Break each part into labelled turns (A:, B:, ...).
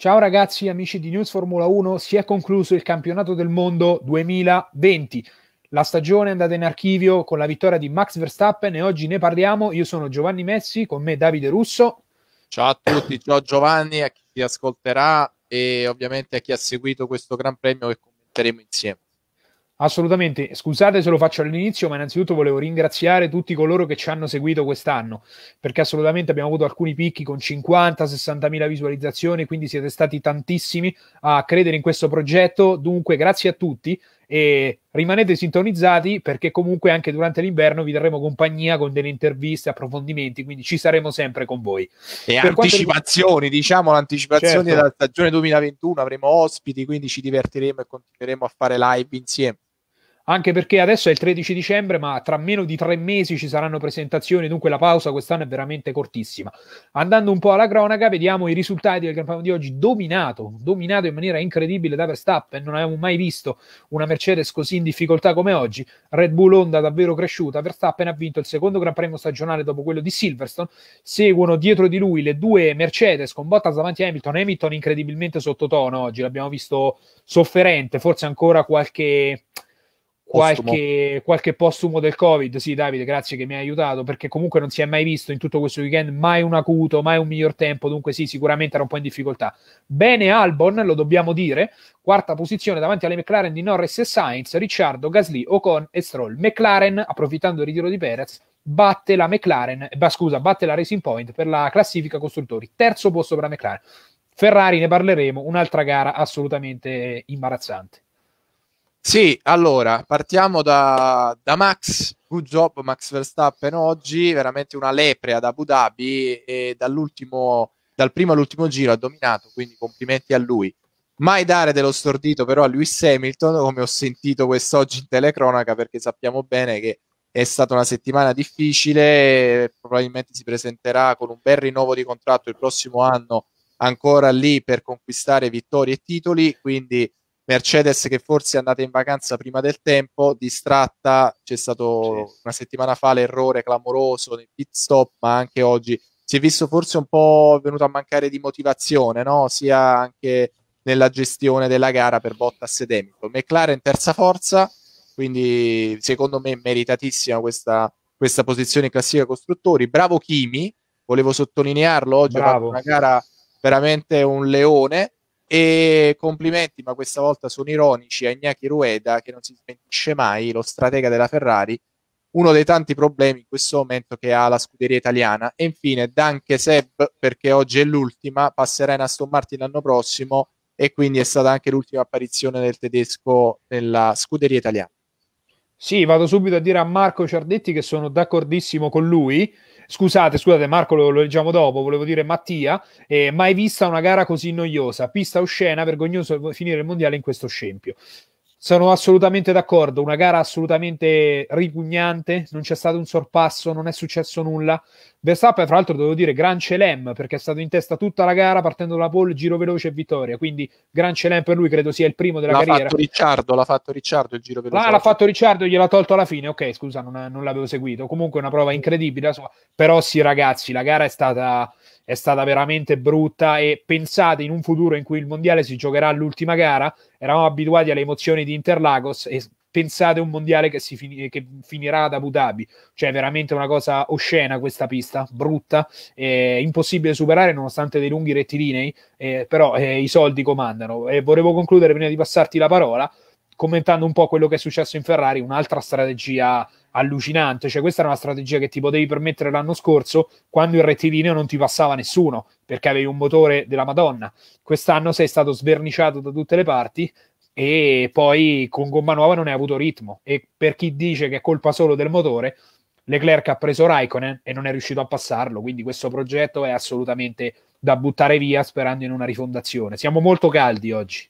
A: Ciao ragazzi, amici di News Formula 1, si è concluso il campionato del mondo 2020. La stagione è andata in archivio con la vittoria di Max Verstappen e oggi ne parliamo. Io sono Giovanni Messi, con me Davide Russo.
B: Ciao a tutti, ciao
A: Giovanni, a chi
B: ti ascolterà e ovviamente a chi ha seguito questo Gran Premio che commenteremo
A: insieme. Assolutamente, scusate se lo faccio all'inizio, ma innanzitutto volevo ringraziare tutti coloro che ci hanno seguito quest'anno, perché assolutamente abbiamo avuto alcuni picchi con 50-60 mila visualizzazioni, quindi siete stati tantissimi a credere in questo progetto, dunque grazie a tutti e rimanete sintonizzati perché comunque anche durante l'inverno vi daremo compagnia con delle interviste, approfondimenti, quindi ci saremo sempre con voi. E per anticipazioni, riguarda... diciamo l'anticipazione certo. della
B: stagione 2021, avremo ospiti, quindi ci divertiremo e continueremo a
A: fare live insieme anche perché adesso è il 13 dicembre, ma tra meno di tre mesi ci saranno presentazioni, dunque la pausa quest'anno è veramente cortissima. Andando un po' alla cronaca, vediamo i risultati del Gran Premio di oggi, dominato, dominato in maniera incredibile da Verstappen, non avevamo mai visto una Mercedes così in difficoltà come oggi, Red Bull Honda davvero cresciuta, Verstappen ha vinto il secondo Gran Premio stagionale dopo quello di Silverstone, seguono dietro di lui le due Mercedes con Bottas davanti a Hamilton, Hamilton incredibilmente sottotono oggi, l'abbiamo visto sofferente, forse ancora qualche Qualche, qualche, postumo del Covid. Sì, Davide, grazie che mi hai aiutato, perché comunque non si è mai visto in tutto questo weekend mai un acuto, mai un miglior tempo, dunque sì, sicuramente era un po' in difficoltà. Bene Albon, lo dobbiamo dire, quarta posizione davanti alle McLaren di Norris e Sainz, Ricciardo, Gasly, Ocon e Stroll. McLaren, approfittando del ritiro di Perez, batte la McLaren, eh, bah, scusa, batte la Racing Point per la classifica costruttori, terzo posto per la McLaren. Ferrari ne parleremo, un'altra gara assolutamente imbarazzante.
B: Sì, allora partiamo da, da, Max. Good job Max Verstappen oggi, veramente una lepre ad Abu Dhabi e dall'ultimo, dal primo all'ultimo giro ha dominato, quindi complimenti a lui. Mai dare dello stordito però a Lewis Hamilton, come ho sentito quest'oggi in telecronaca, perché sappiamo bene che è stata una settimana difficile, probabilmente si presenterà con un bel rinnovo di contratto il prossimo anno ancora lì per conquistare vittorie e titoli, quindi Mercedes che forse è andata in vacanza prima del tempo, distratta, c'è stato sì. una settimana fa l'errore clamoroso nel pit stop, ma anche oggi si è visto forse un po' venuto a mancare di motivazione, no? sia anche nella gestione della gara per Bottas ed Hamilton. McLaren terza forza, quindi secondo me meritatissima questa, questa posizione in classifica costruttori. Bravo Kimi, volevo sottolinearlo, oggi Bravo. ha fatto una gara veramente un leone e complimenti, ma questa volta sono ironici a Ignaki Rueda che non si smentisce mai, lo stratega della Ferrari, uno dei tanti problemi in questo momento che ha la scuderia italiana. E infine Danke Seb, perché oggi è l'ultima, passerà in Aston Martin l'anno prossimo e quindi è stata anche l'ultima apparizione del tedesco
A: nella scuderia italiana. Sì, vado subito a dire a Marco Ciardetti che sono d'accordissimo con lui. Scusate, scusate, Marco, lo, lo leggiamo dopo. Volevo dire Mattia, eh, mai vista una gara così noiosa, pista oscena, vergognoso finire il mondiale in questo scempio. Sono assolutamente d'accordo, una gara assolutamente ripugnante, non c'è stato un sorpasso, non è successo nulla. Verstappen, fra l'altro, devo dire Gran Celem perché è stato in testa tutta la gara partendo dalla pole, giro veloce e vittoria. Quindi Gran Celem per lui credo sia il primo della l'ha carriera. Fatto
B: Ricciardo, l'ha fatto Ricciardo il giro veloce. Ah, l'ha fatto
A: Ricciardo, gliel'ha tolto alla fine. Ok, scusa, non, non l'avevo seguito. Comunque una prova incredibile. Però sì, ragazzi, la gara è stata è stata veramente brutta e pensate in un futuro in cui il mondiale si giocherà all'ultima gara, eravamo abituati alle emozioni di Interlagos e pensate un mondiale che, fin- che finirà ad Abu Dhabi, cioè veramente una cosa oscena questa pista, brutta, eh, impossibile superare nonostante dei lunghi rettilinei, eh, però eh, i soldi comandano. E volevo concludere prima di passarti la parola commentando un po' quello che è successo in Ferrari, un'altra strategia allucinante. Cioè, questa era una strategia che ti potevi permettere l'anno scorso quando il rettilineo non ti passava nessuno perché avevi un motore della Madonna. Quest'anno sei stato sverniciato da tutte le parti e poi con gomma nuova non hai avuto ritmo. E per chi dice che è colpa solo del motore, Leclerc ha preso Raikkonen e non è riuscito a passarlo. Quindi questo progetto è assolutamente da buttare via sperando in una rifondazione. Siamo molto caldi oggi.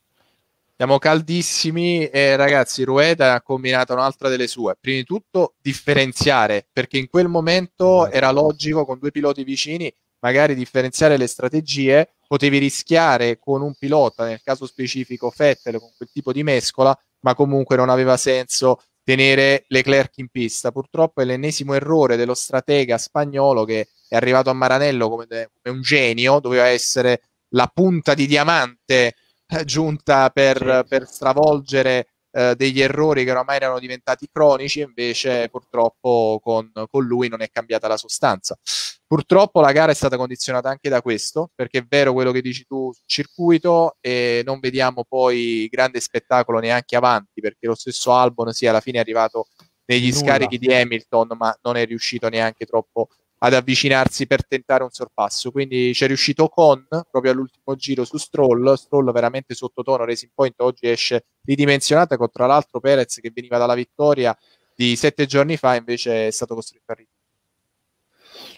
A: Siamo caldissimi e
B: ragazzi, Rueda ha combinato un'altra delle sue. Prima di tutto differenziare, perché in quel momento esatto. era logico con due piloti vicini magari differenziare le strategie, potevi rischiare con un pilota, nel caso specifico Fettel, con quel tipo di mescola, ma comunque non aveva senso tenere Leclerc in pista. Purtroppo è l'ennesimo errore dello stratega spagnolo che è arrivato a Maranello come, come un genio, doveva essere la punta di diamante eh, giunta per, sì. per stravolgere eh, degli errori che oramai erano diventati cronici, invece purtroppo con, con, lui non è cambiata la sostanza. Purtroppo la gara è stata condizionata anche da questo, perché è vero quello che dici tu sul circuito e non vediamo poi grande spettacolo neanche avanti, perché lo stesso Albon sia sì, alla fine è arrivato negli Nulla. scarichi di Hamilton, ma non è riuscito neanche troppo ad avvicinarsi per tentare un sorpasso. Quindi c'è riuscito con proprio all'ultimo giro su Stroll. Stroll veramente sottotono. Racing Point oggi esce ridimensionata. Con tra l'altro Perez che veniva dalla vittoria di sette giorni fa, invece è stato costretto a ridurre.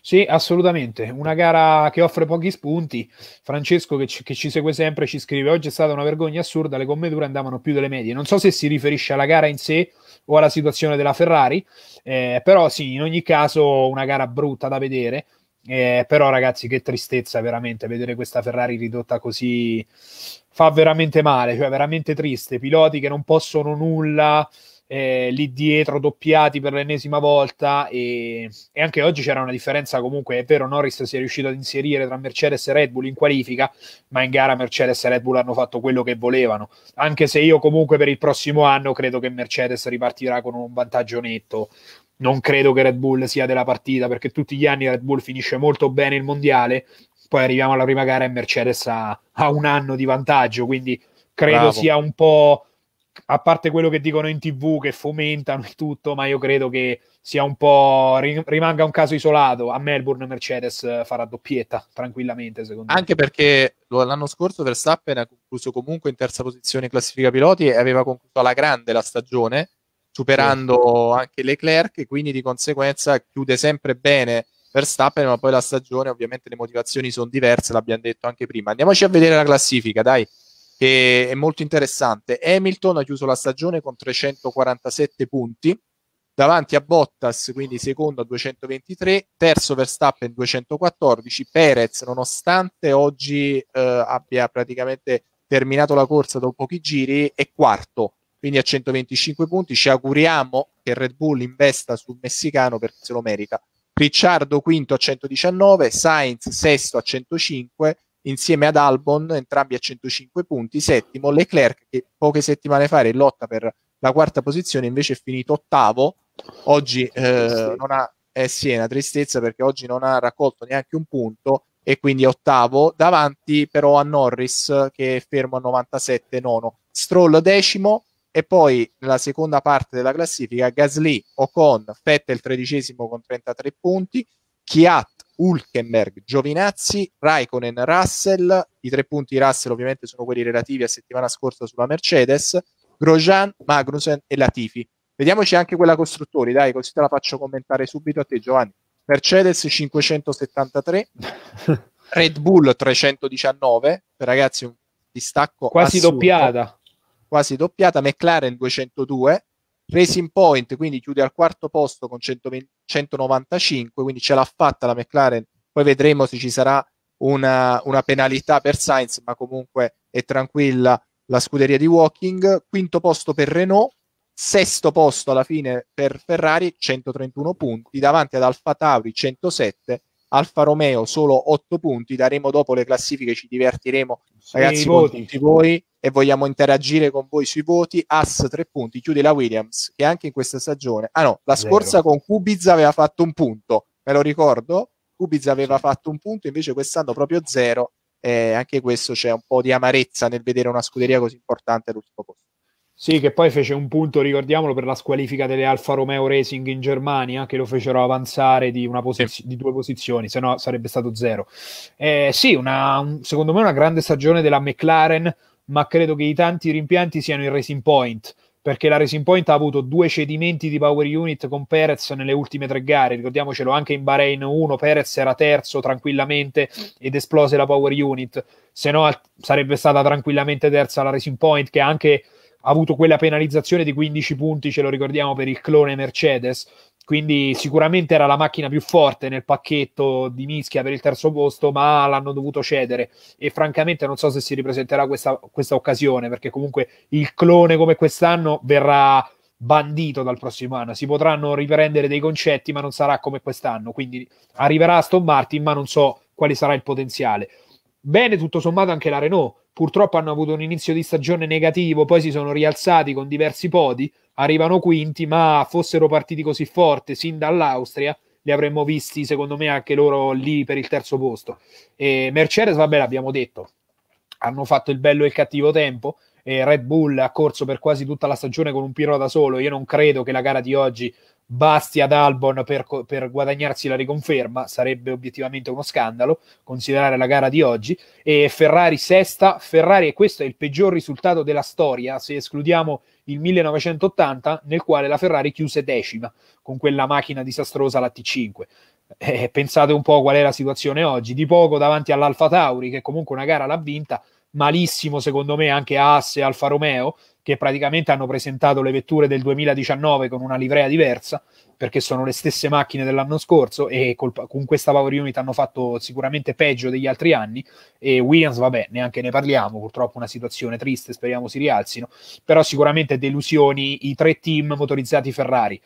A: Sì, assolutamente. Una gara che offre pochi spunti. Francesco, che ci, che ci, segue sempre, ci scrive: Oggi è stata una vergogna assurda. Le gomme andavano più delle medie. Non so se si riferisce alla gara in sé o alla situazione della Ferrari, eh, però sì, in ogni caso, una gara brutta da vedere. Eh, però ragazzi che tristezza veramente vedere questa Ferrari ridotta così fa veramente male, cioè veramente triste, piloti che non possono nulla, eh, lì dietro doppiati per l'ennesima volta e, e, anche oggi c'era una differenza comunque è vero Norris si è riuscito ad inserire tra Mercedes e Red Bull in qualifica ma in gara Mercedes e Red Bull hanno fatto quello che volevano anche se io comunque per il prossimo anno credo che Mercedes ripartirà con un vantaggio netto non credo che Red Bull sia della partita perché tutti gli anni Red Bull finisce molto bene il mondiale poi arriviamo alla prima gara e Mercedes ha, ha un anno di vantaggio quindi credo Bravo. sia un po' a parte quello che dicono in tv che fomentano il tutto, ma io credo che sia un po' rimanga un caso isolato. A Melbourne Mercedes eh, farà doppietta tranquillamente, secondo Anche
B: me. Anche perché l'anno scorso Verstappen ha concluso comunque in terza posizione in classifica piloti e aveva concluso alla grande la stagione superando sì. anche Leclerc e quindi di conseguenza chiude sempre bene Verstappen, ma poi la stagione ovviamente le motivazioni sono diverse, l'abbiamo detto anche prima. Andiamoci a vedere la classifica, dai che è molto interessante. Hamilton ha chiuso la stagione con 347 punti, davanti a Bottas, quindi secondo a 223, terzo Verstappen 214, Perez nonostante oggi eh, abbia praticamente terminato la corsa dopo pochi giri è quarto, quindi a 125 punti, ci auguriamo che Red Bull investa sul messicano perché se lo merita. Ricciardo quinto a 119, Sainz sesto a 105, insieme ad Albon, entrambi a 105 punti, settimo Leclerc che poche settimane fa era in lotta per la quarta posizione, invece è finito ottavo, oggi eh, non ha, eh sì, è una tristezza perché oggi non ha raccolto neanche un punto e quindi ottavo, davanti però a Norris che è fermo a 97 nono, Stroll decimo e poi nella seconda parte della classifica Gasly, Ocon, Fettel tredicesimo con 33 punti, Chiat Hulkenberg, Giovinazzi, Raikkonen, Russell, i tre punti Russell ovviamente sono quelli relativi a settimana scorsa sulla Mercedes, Grosjean, Magnussen e Latifi. Vediamoci anche quella costruttori, dai, così te la faccio commentare subito a te Giovanni. Mercedes 573, Red Bull 319, ragazzi un distacco quasi assurdo. doppiata. Quasi doppiata, McLaren 202, Racing Point quindi chiude al quarto posto con 120, 195, quindi ce l'ha fatta la McLaren, poi vedremo se ci sarà una, una penalità per Sainz, ma comunque è tranquilla la scuderia di Walking, quinto posto per Renault, sesto posto alla fine per Ferrari, 131 punti, davanti ad Alfa Tauri 107 Alfa Romeo solo 8 punti, daremo dopo le classifiche, ci divertiremo sì, ragazzi con tutti voi e vogliamo interagire con voi sui voti. As 3 punti, chiude la Williams che anche in questa stagione, ah no, la Zero. scorsa con Kubica aveva fatto un punto, me lo ricordo, Kubica aveva sì. fatto un punto, invece quest'anno proprio zero. Eh, anche questo c'è un po' di amarezza nel vedere una scuderia così importante all'ultimo posto.
A: Sì, che poi fece un punto, ricordiamolo, per la squalifica delle Alfa Romeo Racing in Germania, che lo fecero avanzare di, posiz- di due posizioni, se no sarebbe stato zero. Eh, sì, una, un, secondo me una grande stagione della McLaren, ma credo che i tanti rimpianti siano il Racing Point, perché la Racing Point ha avuto due cedimenti di power unit con Perez nelle ultime tre gare, ricordiamocelo anche in Bahrain 1, Perez era terzo tranquillamente ed esplose la power unit, se no sarebbe stata tranquillamente terza la Racing Point, che anche ha avuto quella penalizzazione di 15 punti, ce lo ricordiamo, per il clone Mercedes, quindi sicuramente era la macchina più forte nel pacchetto di mischia per il terzo posto, ma l'hanno dovuto cedere e francamente non so se si ripresenterà questa, questa occasione, perché comunque il clone come quest'anno verrà bandito dal prossimo anno, si potranno riprendere dei concetti, ma non sarà come quest'anno, quindi arriverà a Aston Martin, ma non so quale sarà il potenziale bene tutto sommato anche la Renault. Purtroppo hanno avuto un inizio di stagione negativo, poi si sono rialzati con diversi podi, arrivano quinti, ma fossero partiti così forte sin dall'Austria, li avremmo visti secondo me anche loro lì per il terzo posto. E Mercedes, vabbè, l'abbiamo detto, hanno fatto il bello e il cattivo tempo. Red Bull ha corso per quasi tutta la stagione con un da solo. Io non credo che la gara di oggi Basti ad Albon per, per, guadagnarsi la riconferma, sarebbe obiettivamente uno scandalo, considerare la gara di oggi, e Ferrari sesta, Ferrari e questo è il peggior risultato della storia, se escludiamo il 1980 nel quale la Ferrari chiuse decima con quella macchina disastrosa la T5. Eh, pensate un po' qual è la situazione oggi, di poco davanti all'Alfa Tauri che comunque una gara l'ha vinta, malissimo secondo me anche Asse e Alfa Romeo che praticamente hanno presentato le vetture del 2019 con una livrea diversa, perché sono le stesse macchine dell'anno scorso e col, con questa Power Unit hanno fatto sicuramente peggio degli altri anni e Williams, vabbè, neanche ne parliamo, purtroppo una situazione triste, speriamo si rialzino, però sicuramente delusioni i tre team motorizzati Ferrari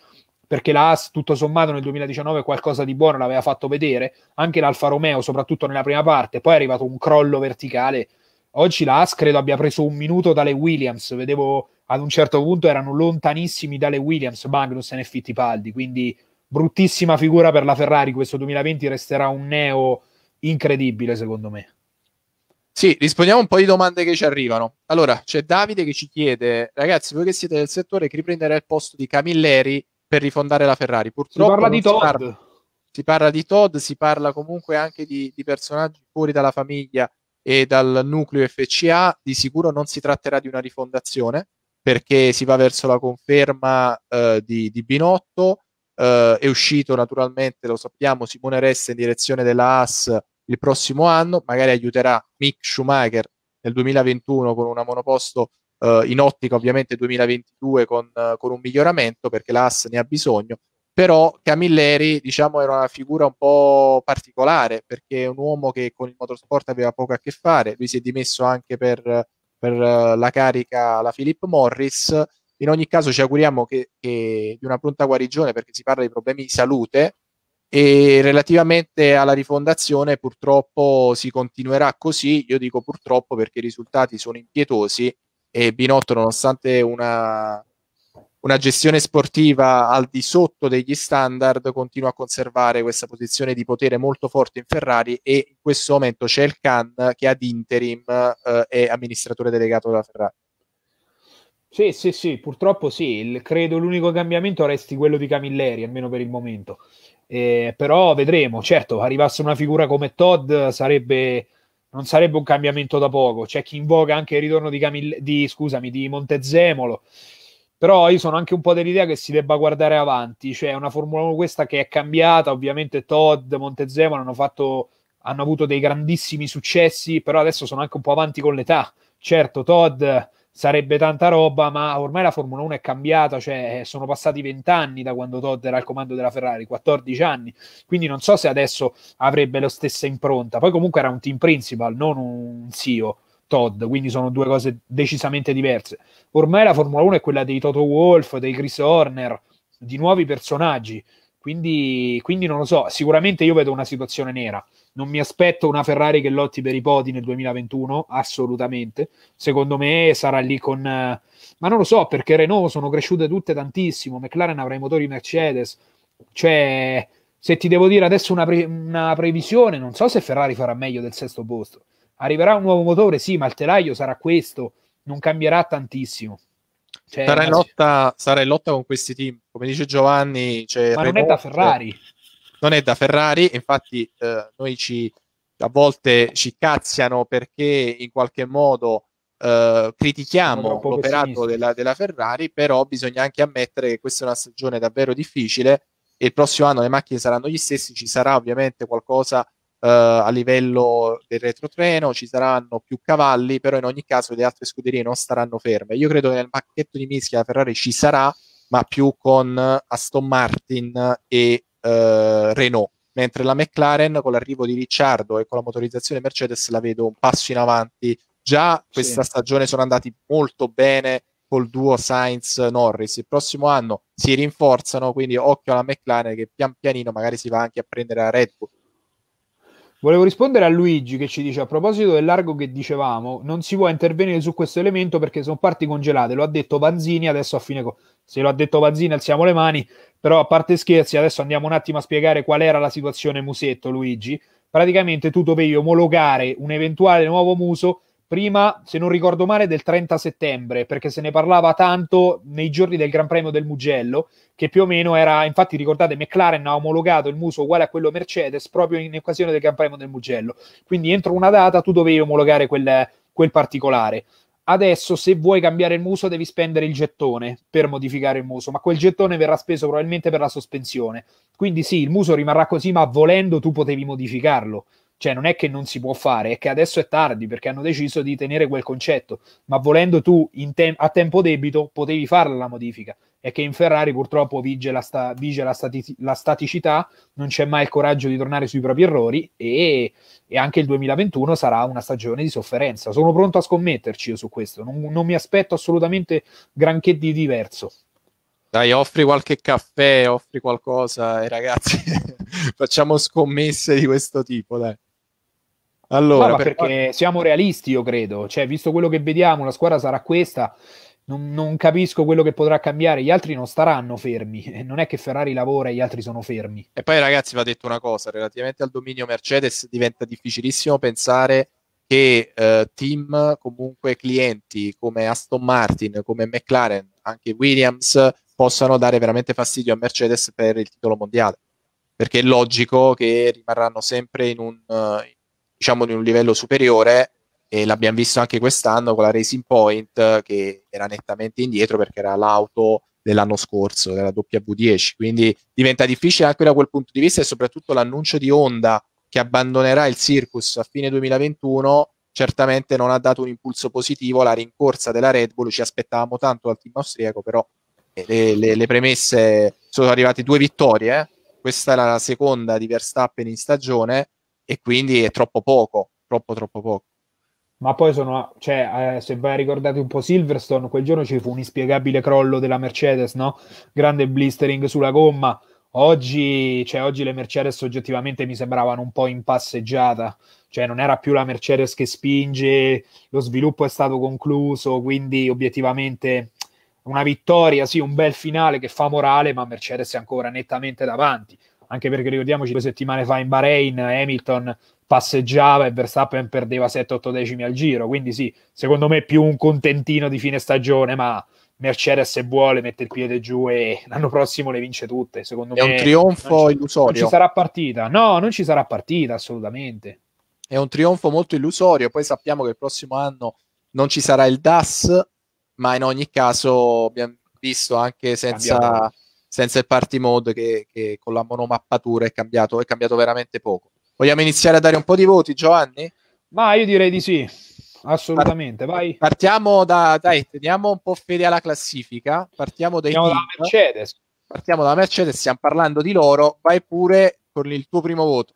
A: perché la Haas tutto sommato nel 2019 qualcosa di buono l'aveva fatto vedere, anche l'Alfa Romeo soprattutto nella prima parte, poi è arrivato un crollo verticale Oggi la l'As credo abbia preso un minuto dalle Williams, vedevo ad un certo punto erano lontanissimi dalle Williams, Magnussen e Fittipaldi, quindi bruttissima figura per la Ferrari, questo 2020 resterà un neo incredibile secondo me. Sì, rispondiamo un po' di domande che ci arrivano. Allora, c'è Davide che ci chiede, ragazzi, voi che siete del
B: settore, chi riprenderà il posto di Camilleri per rifondare la Ferrari? Purtroppo si parla di Todd. Si parla, si parla, di Todd, si parla comunque anche di, di personaggi fuori dalla famiglia e dal nucleo FCA, di sicuro non si tratterà di una rifondazione perché si va verso la conferma eh, di, di, Binotto, eh, è uscito naturalmente, lo sappiamo, Simone Ressa in direzione della AS il prossimo anno, magari aiuterà Mick Schumacher nel 2021 con una monoposto eh, in ottica ovviamente 2022 con, eh, con un miglioramento perché la AS ne ha bisogno, però Camilleri diciamo era una figura un po' particolare perché è un uomo che con il motorsport aveva poco a che fare lui si è dimesso anche per, per eh, la carica alla Philip Morris in ogni caso ci auguriamo che, che, di una pronta guarigione perché si parla di problemi di salute e relativamente alla rifondazione purtroppo si continuerà così io dico purtroppo perché i risultati sono impietosi e Binotto nonostante una una gestione sportiva al di sotto degli standard continua a conservare questa posizione di potere molto forte in Ferrari e in questo momento c'è il Khan che ad interim eh, è amministratore delegato della Ferrari.
A: Sì, sì, sì, purtroppo sì, il, credo l'unico cambiamento resti quello di Camilleri, almeno per il momento. Eh, però vedremo, certo, arrivasse una figura come Todd sarebbe, non sarebbe un cambiamento da poco. C'è chi invoca anche il ritorno di, Camille, di, scusami, di Montezemolo, però io sono anche un po' dell'idea che si debba guardare avanti, cioè una Formula 1 questa che è cambiata, ovviamente Todd, Montezemolo hanno, fatto, hanno avuto dei grandissimi successi, però adesso sono anche un po' avanti con l'età. Certo, Todd sarebbe tanta roba, ma ormai la Formula 1 è cambiata, cioè eh, sono passati vent'anni da quando Todd era al comando della Ferrari, 14 anni, quindi non so se adesso avrebbe la stessa impronta. Poi comunque era un team principal, non un CEO, Todd, quindi sono due cose decisamente diverse. Ormai la Formula 1 è quella dei Toto Wolf, dei Chris Horner, di nuovi personaggi, quindi, quindi non lo so, sicuramente io vedo una situazione nera. Non mi aspetto una Ferrari che lotti per i podi nel 2021, assolutamente. Secondo me sarà lì con... Eh, ma non lo so, perché Renault sono cresciute tutte tantissimo, McLaren avrà i motori Mercedes, cioè se ti devo dire adesso una, pre- una, previsione, non so se Ferrari farà meglio del sesto posto. Arriverà un nuovo motore, sì, ma il telaio sarà questo, non cambierà tantissimo.
B: Cioè, sarà, in lotta, sarà, in lotta, con questi team, come dice Giovanni. Cioè, ma Renault, non è da Ferrari. Non è da Ferrari, infatti eh, noi ci, a volte ci cazziano perché in qualche modo Uh, critichiamo l'operato della, della, Ferrari, però bisogna anche ammettere che questa è una stagione davvero difficile e il prossimo anno le macchine saranno gli stessi, ci sarà ovviamente qualcosa eh, a livello del retrotreno, ci saranno più cavalli, però in ogni caso le altre scuderie non staranno ferme. Io credo che nel pacchetto di mischia la Ferrari ci sarà, ma più con Aston Martin e eh, Renault, mentre la McLaren con l'arrivo di Ricciardo e con la motorizzazione Mercedes la vedo un passo in avanti. Già questa sì. stagione sono andati molto bene col duo Sainz-Norris. Il prossimo anno si rinforzano, quindi occhio alla McLaren che pian pianino magari si va anche a prendere la Red Bull
A: Volevo rispondere a Luigi che ci dice a proposito del largo che dicevamo, non si può intervenire su questo elemento perché sono parti congelate, lo ha detto Vanzini adesso a fine... Co- se lo ha detto Vanzini alziamo le mani, però a parte scherzi adesso andiamo un attimo a spiegare qual era la situazione musetto Luigi. Praticamente tu dovevi omologare un eventuale nuovo muso prima, se non ricordo male, del 30 settembre, perché se ne parlava tanto nei giorni del Gran Premio del Mugello, che più o meno era, infatti ricordate, McLaren ha omologato il muso uguale a quello Mercedes proprio in occasione del Gran Premio del Mugello. Quindi entro una data tu dovevi omologare quel, quel particolare. Adesso, se vuoi cambiare il muso, devi spendere il gettone per modificare il muso, ma quel gettone verrà speso probabilmente per la sospensione. Quindi, sì, il muso rimarrà così, ma volendo tu potevi modificarlo. Cioè, non è che non si può fare, è che adesso è tardi perché hanno deciso di tenere quel concetto. Ma volendo tu te- a tempo debito potevi farla la modifica. È che in Ferrari purtroppo vige, la, sta- vige la, stati- la staticità, non c'è mai il coraggio di tornare sui propri errori e-, e anche il 2021 sarà una stagione di sofferenza. Sono pronto a scommetterci io su questo, non, non mi aspetto assolutamente granché di diverso.
B: Dai, offri qualche caffè, offri qualcosa e eh, ragazzi, facciamo scommesse di questo tipo, dai. Allora, no, per... perché
A: siamo realisti, io credo. Cioè, visto quello che vediamo, la squadra sarà questa. Non, non, capisco quello che potrà cambiare. Gli altri non staranno fermi. Non è che Ferrari lavora e gli altri sono fermi.
B: E poi, ragazzi, va detto una cosa: relativamente al dominio Mercedes, diventa difficilissimo pensare che eh, team, comunque clienti come Aston Martin, come McLaren, anche Williams, possano dare veramente fastidio a Mercedes per il titolo mondiale. Perché è logico che rimarranno sempre in un. Uh, diciamo di un livello superiore e l'abbiamo visto anche quest'anno con la Racing Point che era nettamente indietro perché era l'auto dell'anno scorso, della W10, quindi diventa difficile anche da quel punto di vista e soprattutto l'annuncio di Honda che abbandonerà il Circus a fine 2021 certamente non ha dato un impulso positivo alla rincorsa della Red Bull, ci aspettavamo tanto dal team austriaco, però eh, le, le, le premesse sono arrivate due vittorie, eh. questa è la seconda di Verstappen in stagione, e quindi è troppo poco, troppo troppo poco.
A: Ma poi sono, cioè, eh, se vai a ricordarti un po' Silverstone, quel giorno ci fu un inspiegabile crollo della Mercedes, no? Grande blistering sulla gomma. Oggi, cioè, oggi le Mercedes oggettivamente mi sembravano un po' in passeggiata, cioè non era più la Mercedes che spinge, lo sviluppo è stato concluso, quindi obiettivamente una vittoria, sì, un bel finale che fa morale, ma Mercedes è ancora nettamente davanti anche perché ricordiamoci due settimane fa in Bahrain Hamilton passeggiava e Verstappen perdeva 7-8 decimi al giro, quindi sì, secondo me più un contentino di fine stagione, ma Mercedes se vuole mette il piede giù e l'anno prossimo le vince tutte, secondo è me. È un trionfo non ci,
B: illusorio. Non ci sarà
A: partita, no, non ci sarà partita assolutamente. È un trionfo molto illusorio, poi sappiamo che il
B: prossimo anno non ci sarà il DAS, ma in ogni caso abbiamo visto anche senza... Cambiato senza il party mode che, che con la monomappatura è cambiato, è cambiato veramente poco. Vogliamo iniziare a dare un po' di voti, Giovanni? Ma io direi di sì, assolutamente. Vai. Partiamo da, dai, teniamo un po' fede alla classifica. Partiamo
A: dai partiamo Mercedes. Partiamo dalla Mercedes, stiamo parlando di loro. Vai pure con il tuo primo voto.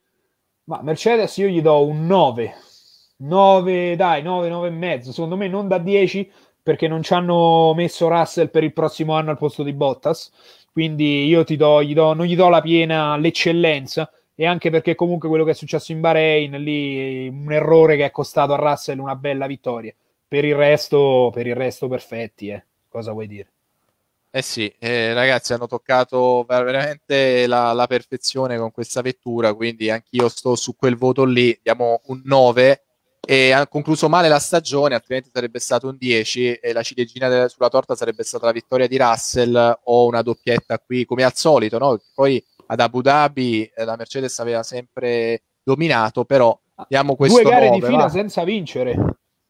A: Ma Mercedes io gli do un 9. 9, dai, 9, 9 e mezzo. Secondo me non da 10 perché non ci hanno messo Russell per il prossimo anno al posto di Bottas quindi io ti do, gli do, non gli do la piena l'eccellenza, e anche perché comunque quello che è successo in Bahrain lì un errore che è costato a Russell una bella vittoria per il resto, per il resto perfetti eh. cosa vuoi dire
B: eh sì, eh, ragazzi hanno toccato veramente la, la, perfezione con questa vettura quindi anch'io sto su quel voto lì diamo un 9 e ha concluso male la stagione, altrimenti sarebbe stato un 10 e la ciliegina de- sulla torta sarebbe stata la vittoria di Russell o una doppietta qui come al solito, no? poi ad Abu Dhabi eh, la Mercedes aveva sempre dominato, però abbiamo ah, questo due gare 9, di fila va?
A: senza vincere.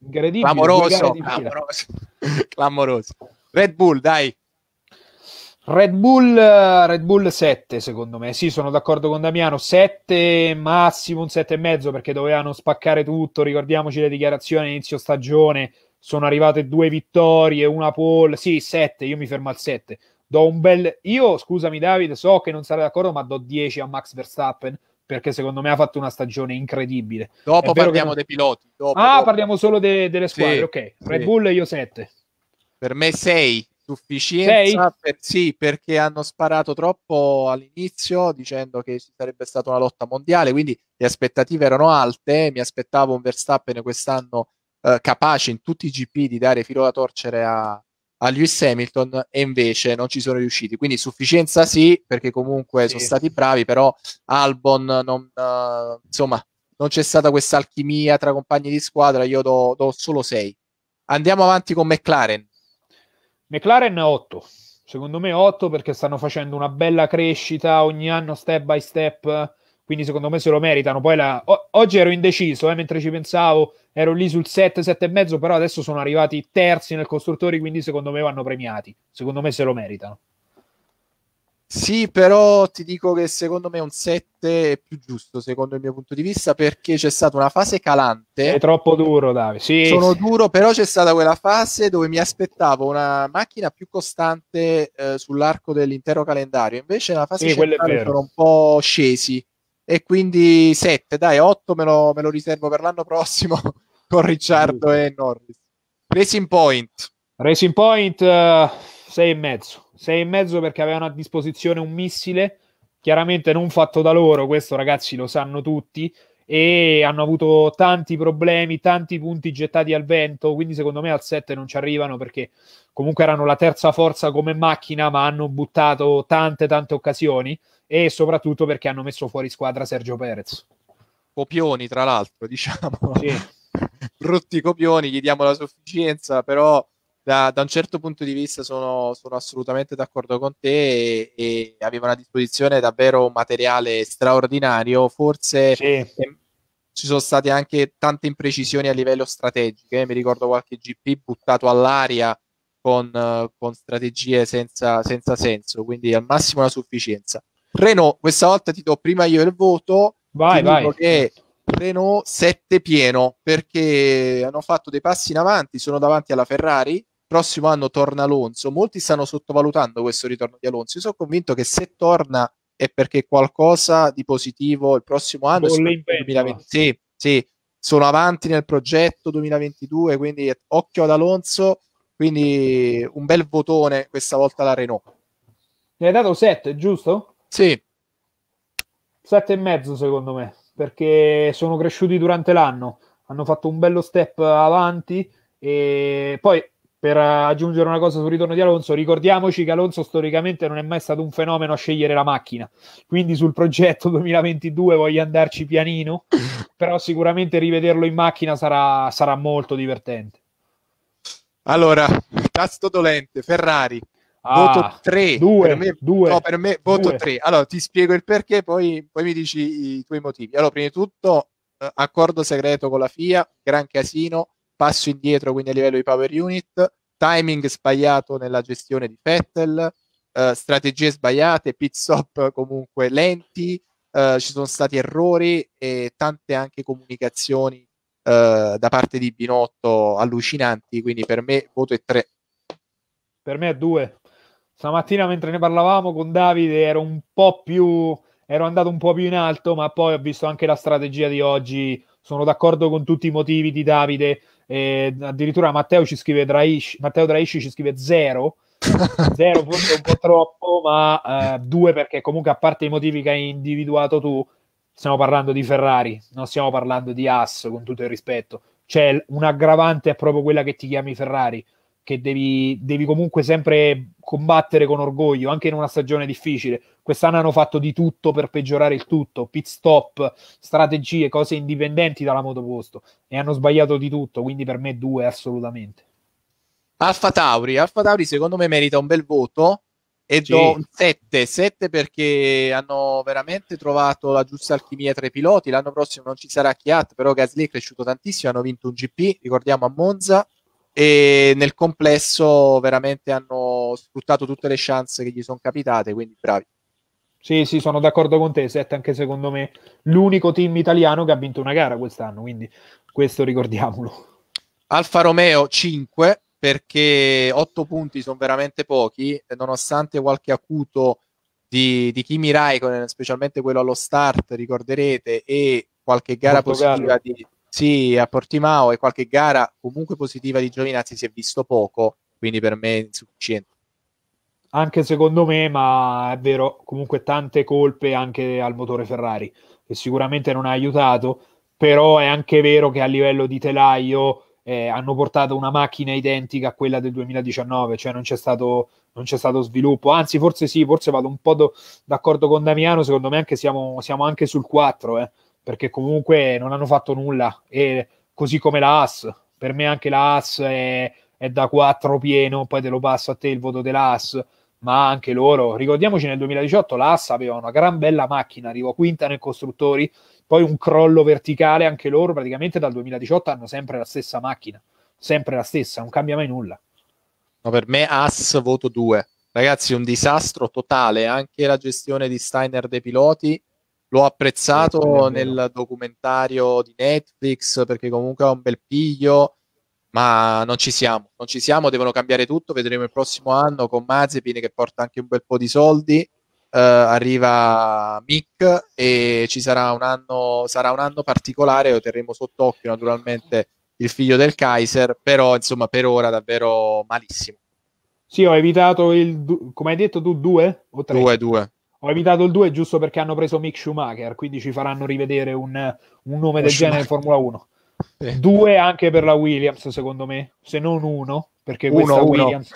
A: Incredibile. Clamoroso, clamoroso. clamoroso. Red Bull, dai, Red Bull, Red Bull 7 secondo me, sì sono d'accordo con Damiano, 7 massimo, un 7,5 perché dovevano spaccare tutto, ricordiamoci le dichiarazioni inizio stagione, sono arrivate due vittorie, una pole, sì 7, io mi fermo al 7, do un bel, io scusami Davide, so che non sarei d'accordo ma do 10 a Max Verstappen perché secondo me ha fatto una stagione incredibile. Dopo parliamo che... dei piloti. Dopo, ah, dopo. parliamo solo de- delle squadre, sì, ok, Red sì. Bull io 7. Per me 6 sufficienza
B: per, sì, perché hanno sparato troppo all'inizio dicendo che ci sarebbe stata una lotta mondiale, quindi le aspettative erano alte, mi aspettavo un Verstappen quest'anno eh, capace in tutti i GP di dare filo da torcere a, a Lewis Hamilton e invece non ci sono riusciti. Quindi sufficienza sì, perché comunque sì. sono stati bravi, però Albon non, uh, insomma, non c'è stata questa alchimia tra compagni di squadra, io do,
A: do solo 6. Andiamo avanti con McLaren. McLaren 8, secondo me 8 perché stanno facendo una bella crescita ogni anno step by step, quindi secondo me se lo meritano. Poi la... o- oggi ero indeciso, eh, mentre ci pensavo, ero lì sul 7, 7,5, però adesso sono arrivati terzi nel costruttore, quindi secondo me vanno premiati, secondo me se lo meritano.
B: Sì, però ti dico che secondo me un 7 è più giusto, secondo il mio punto di vista, perché c'è stata una fase calante. È troppo duro, Davide. Sì, Sono sì. duro, però c'è stata quella fase dove mi aspettavo una macchina più costante eh, sull'arco dell'intero calendario. Invece nella fase sì, centrale sono un po' scesi. E quindi 7, dai, 8 me lo, me lo riservo per l'anno prossimo con Ricciardo
A: sì. e Norris. Racing Point. Racing Point 6 uh, eh, e mezzo. 6 e mezzo perché avevano a disposizione un missile, chiaramente non fatto da loro, questo ragazzi lo sanno tutti, e hanno avuto tanti problemi, tanti punti gettati al vento, quindi secondo me al 7 non ci arrivano perché comunque erano la terza forza come macchina, ma hanno buttato tante tante occasioni e soprattutto perché hanno messo fuori squadra Sergio Perez.
B: Copioni, tra l'altro, diciamo. Sì. Brutti copioni, gli diamo la sufficienza, però da, da, un certo punto di vista sono, sono assolutamente d'accordo con te e, e, avevano a disposizione davvero un materiale straordinario, forse sì. eh, ci sono state anche tante imprecisioni a livello strategico, eh? mi ricordo qualche GP buttato all'aria con, eh, con strategie senza, senza, senso, quindi al massimo la sufficienza. Renault, questa volta ti do prima io il voto, vai, vai. che Renault 7 pieno perché hanno fatto dei passi in avanti, sono davanti alla Ferrari prossimo anno torna Alonso, molti stanno sottovalutando questo ritorno di Alonso. Io sono convinto che se torna è perché qualcosa di positivo il prossimo anno, il 2020, sì, sì, sono avanti nel progetto 2022, quindi occhio ad Alonso, quindi un bel votone questa volta la
A: Renault. Ne hai dato 7, giusto? Sì. 7 e mezzo secondo me, perché sono cresciuti durante l'anno, hanno fatto un bello step avanti e poi per eh, aggiungere una cosa sul ritorno di Alonso, ricordiamoci che Alonso storicamente non è mai stato un fenomeno a scegliere la macchina, quindi sul progetto 2022 voglio andarci pianino, però sicuramente rivederlo in macchina sarà, sarà molto divertente.
B: Allora, tasto
A: dolente, Ferrari,
B: ah, voto 3, due, per me, due, no, per me voto due. 3, allora ti spiego il perché, poi, poi mi dici i tuoi motivi. Allora, prima di tutto, eh, accordo segreto con la FIA, gran casino, passo indietro quindi a livello di power unit, timing sbagliato nella gestione di Fettel, eh, strategie sbagliate, pit stop comunque lenti, eh, ci sono stati errori e tante anche comunicazioni eh, da parte di Binotto allucinanti, quindi per me voto è 3.
A: Per me è 2. Stamattina mentre ne parlavamo con Davide ero un po' più ero andato un po' più in alto, ma poi ho visto anche la strategia di oggi. Sono d'accordo con tutti i motivi di Davide eh, addirittura Matteo ci scrive Draisci, Matteo Draisci ci scrive 0 0 forse un po' troppo ma 2 eh, perché comunque a parte i motivi che hai individuato tu stiamo parlando di Ferrari non stiamo parlando di Haas con tutto il rispetto cioè un aggravante è proprio quella che ti chiami Ferrari che devi, devi, comunque sempre combattere con orgoglio, anche in una stagione difficile. Quest'anno hanno fatto di tutto per peggiorare il tutto, pit stop, strategie, cose indipendenti dalla motoposto e hanno sbagliato di tutto, quindi per me due assolutamente.
B: Alfa Tauri, Alfa Tauri secondo me merita un bel voto e sì. do un 7, 7 perché hanno veramente trovato la giusta alchimia tra i piloti, l'anno prossimo non ci sarà Chiat, però Gasly è cresciuto tantissimo, hanno vinto un GP, ricordiamo a Monza, e nel complesso veramente hanno sfruttato tutte le
A: chance che gli sono capitate, quindi bravi. Sì, sì, sono d'accordo con te, Sette, anche secondo me l'unico team italiano che ha vinto una gara quest'anno, quindi questo ricordiamolo.
B: Alfa Romeo 5 perché 8 punti sono veramente pochi, nonostante qualche acuto di, di Kimi Raikkonen, specialmente quello allo start, ricorderete, e qualche gara Portogallo. positiva di, sì, a Portimao e qualche gara comunque positiva di Giovinazzi si è visto poco, quindi per me è insufficiente.
A: Anche secondo me, ma è vero, comunque tante colpe anche al motore Ferrari, che sicuramente non ha aiutato, però è anche vero che a livello di telaio eh, hanno portato una macchina identica a quella del 2019, cioè non c'è stato, non c'è stato sviluppo. Anzi, forse sì, forse vado un po' do, d'accordo con Damiano, secondo me anche siamo, siamo anche sul 4, eh perché comunque non hanno fatto nulla, e così come la AS, per me anche la AS è, è da 4 pieno, poi te lo passo a te il voto della AS, ma anche loro, ricordiamoci nel 2018 la AS aveva una gran bella macchina, arrivò quinta nel costruttori, poi un crollo verticale, anche loro praticamente dal 2018 hanno sempre la stessa macchina, sempre la stessa, non cambia mai nulla.
B: No, per me AS voto 2. Ragazzi, un disastro totale, anche la gestione di Steiner dei piloti, L'ho apprezzato sì, nel documentario di Netflix perché comunque ha un bel piglio, ma non ci siamo, non ci siamo, devono cambiare tutto, vedremo il prossimo anno con Mazepin che porta anche un bel po' di soldi, eh, arriva Mick e ci sarà un anno, sarà un anno particolare, lo terremo sott'occhio naturalmente il figlio del Kaiser, però insomma per ora davvero malissimo.
A: Sì, ho evitato il, come hai detto tu, due o tre? Due, due. Ho evitato il 2 giusto perché hanno preso Mick Schumacher, quindi ci faranno rivedere un, un nome del genere in Formula 1. Eh. anche per la Williams, secondo me, se non uno, perché questa, Williams,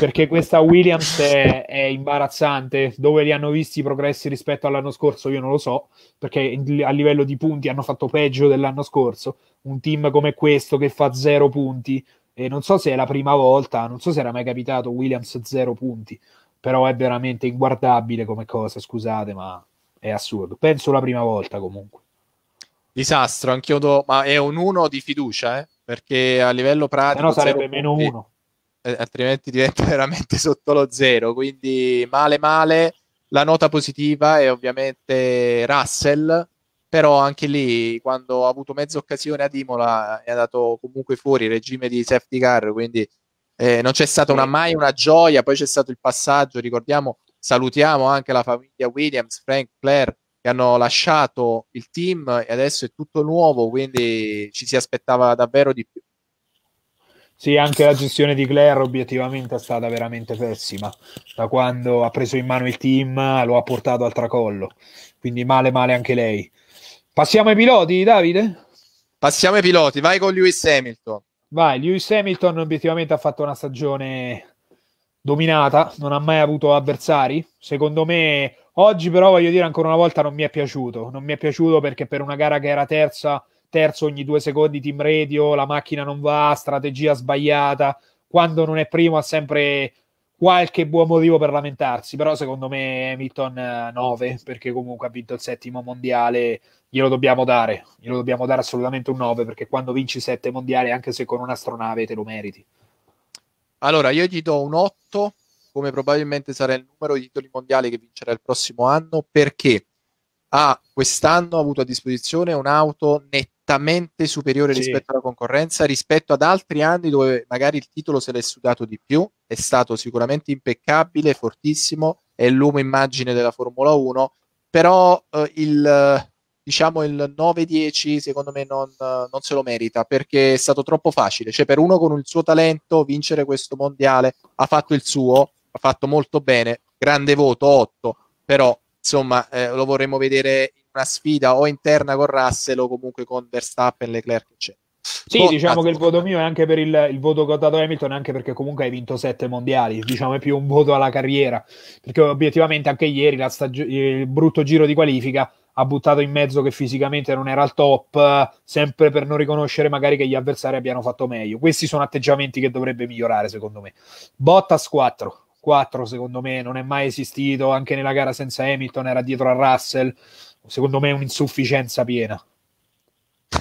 A: perché questa Williams è, è, imbarazzante. Dove li hanno visti i progressi rispetto all'anno scorso, io non lo so, perché a livello di punti hanno fatto peggio dell'anno scorso. Un team come questo che fa 0 punti, e non so se è la prima volta, non so se era mai capitato Williams 0 punti però è veramente inguardabile come cosa, scusate, ma è assurdo. Penso la prima volta comunque.
B: Disastro, anch'io do, ma è un 1 di fiducia, eh? perché a livello pratico... Se no sarebbe meno 1. Eh, altrimenti
A: diventa veramente sotto
B: lo zero, quindi male male. La nota positiva è ovviamente Russell, però anche lì quando ha avuto mezza occasione ad Imola è andato comunque fuori regime di safety car, quindi eh, non c'è stata una, eh. mai una gioia, poi c'è stato il passaggio, ricordiamo, salutiamo anche la famiglia Williams, Frank, Claire, che hanno lasciato il team e adesso è tutto nuovo, quindi ci si aspettava davvero
A: di più. Sì, anche la gestione di Claire obiettivamente è stata veramente pessima. Da quando ha preso in mano il team lo ha portato al tracollo. Quindi male male anche lei. Passiamo ai piloti, Davide? Passiamo ai piloti, vai con Lewis Hamilton. Vai, Lewis Hamilton obiettivamente ha fatto una stagione dominata, non ha mai avuto avversari. Secondo me, oggi però voglio dire ancora una volta non mi è piaciuto. Non mi è piaciuto perché per una gara che era terza, terzo ogni due secondi team radio, la macchina non va, strategia sbagliata. Quando non è primo ha sempre qualche buon motivo per lamentarsi, però secondo me Hamilton 9, eh, perché comunque ha vinto il settimo mondiale, glielo dobbiamo dare, glielo dobbiamo dare assolutamente un 9 perché quando vinci 7 mondiali anche se con un'astronave te lo meriti.
B: Allora io gli do un 8 come probabilmente sarà il numero di titoli mondiali che vincerà il prossimo anno perché ha quest'anno avuto a disposizione un'auto nettamente superiore sì. rispetto alla concorrenza, rispetto ad altri anni dove magari il titolo se l'è sudato di più, è stato sicuramente impeccabile, fortissimo, è l'uomo immagine della Formula 1, però eh, il diciamo il 9-10 secondo me non, non, se lo merita perché è stato troppo facile cioè per uno con il suo talento vincere questo mondiale ha fatto il suo ha fatto molto bene grande voto 8 però insomma eh, lo vorremmo vedere in una sfida o interna con Russell o comunque con Verstappen Leclerc eccetera sì, Bo- diciamo ah,
A: che il voto mio è anche per il, il voto che ho dato a Hamilton, anche perché comunque hai vinto sette mondiali, diciamo è più un voto alla carriera, perché obiettivamente anche ieri stag- il brutto giro di qualifica ha buttato in mezzo che fisicamente non era al top, sempre per non riconoscere magari che gli avversari abbiano fatto meglio. Questi sono atteggiamenti che dovrebbe migliorare, secondo me. Bottas 4. 4 secondo me non è mai esistito, anche nella gara senza Hamilton era dietro a Russell, secondo me è un'insufficienza piena.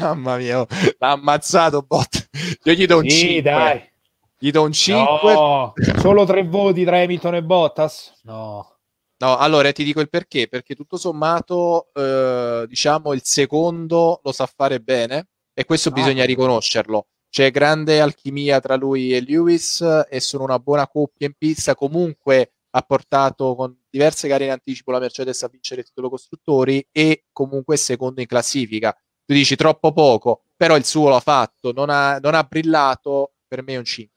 A: Mamma mia, oh, l'ha ammazzato Bot. Io gli do un sì, 5. Dai. Gli do un 5. No, solo tre voti tra Hamilton e Bottas?
B: No. No, allora ti dico il perché, perché tutto sommato, eh, diciamo, il secondo lo sa fare bene e questo no. Ah. bisogna riconoscerlo. C'è grande alchimia tra lui e Lewis e sono una buona coppia in pista, comunque ha portato con diverse gare in anticipo la Mercedes a vincere il titolo costruttori e comunque secondo in classifica. Tu dici troppo poco, però il suo l'ha fatto, non ha,
A: non ha brillato, per me è un 5.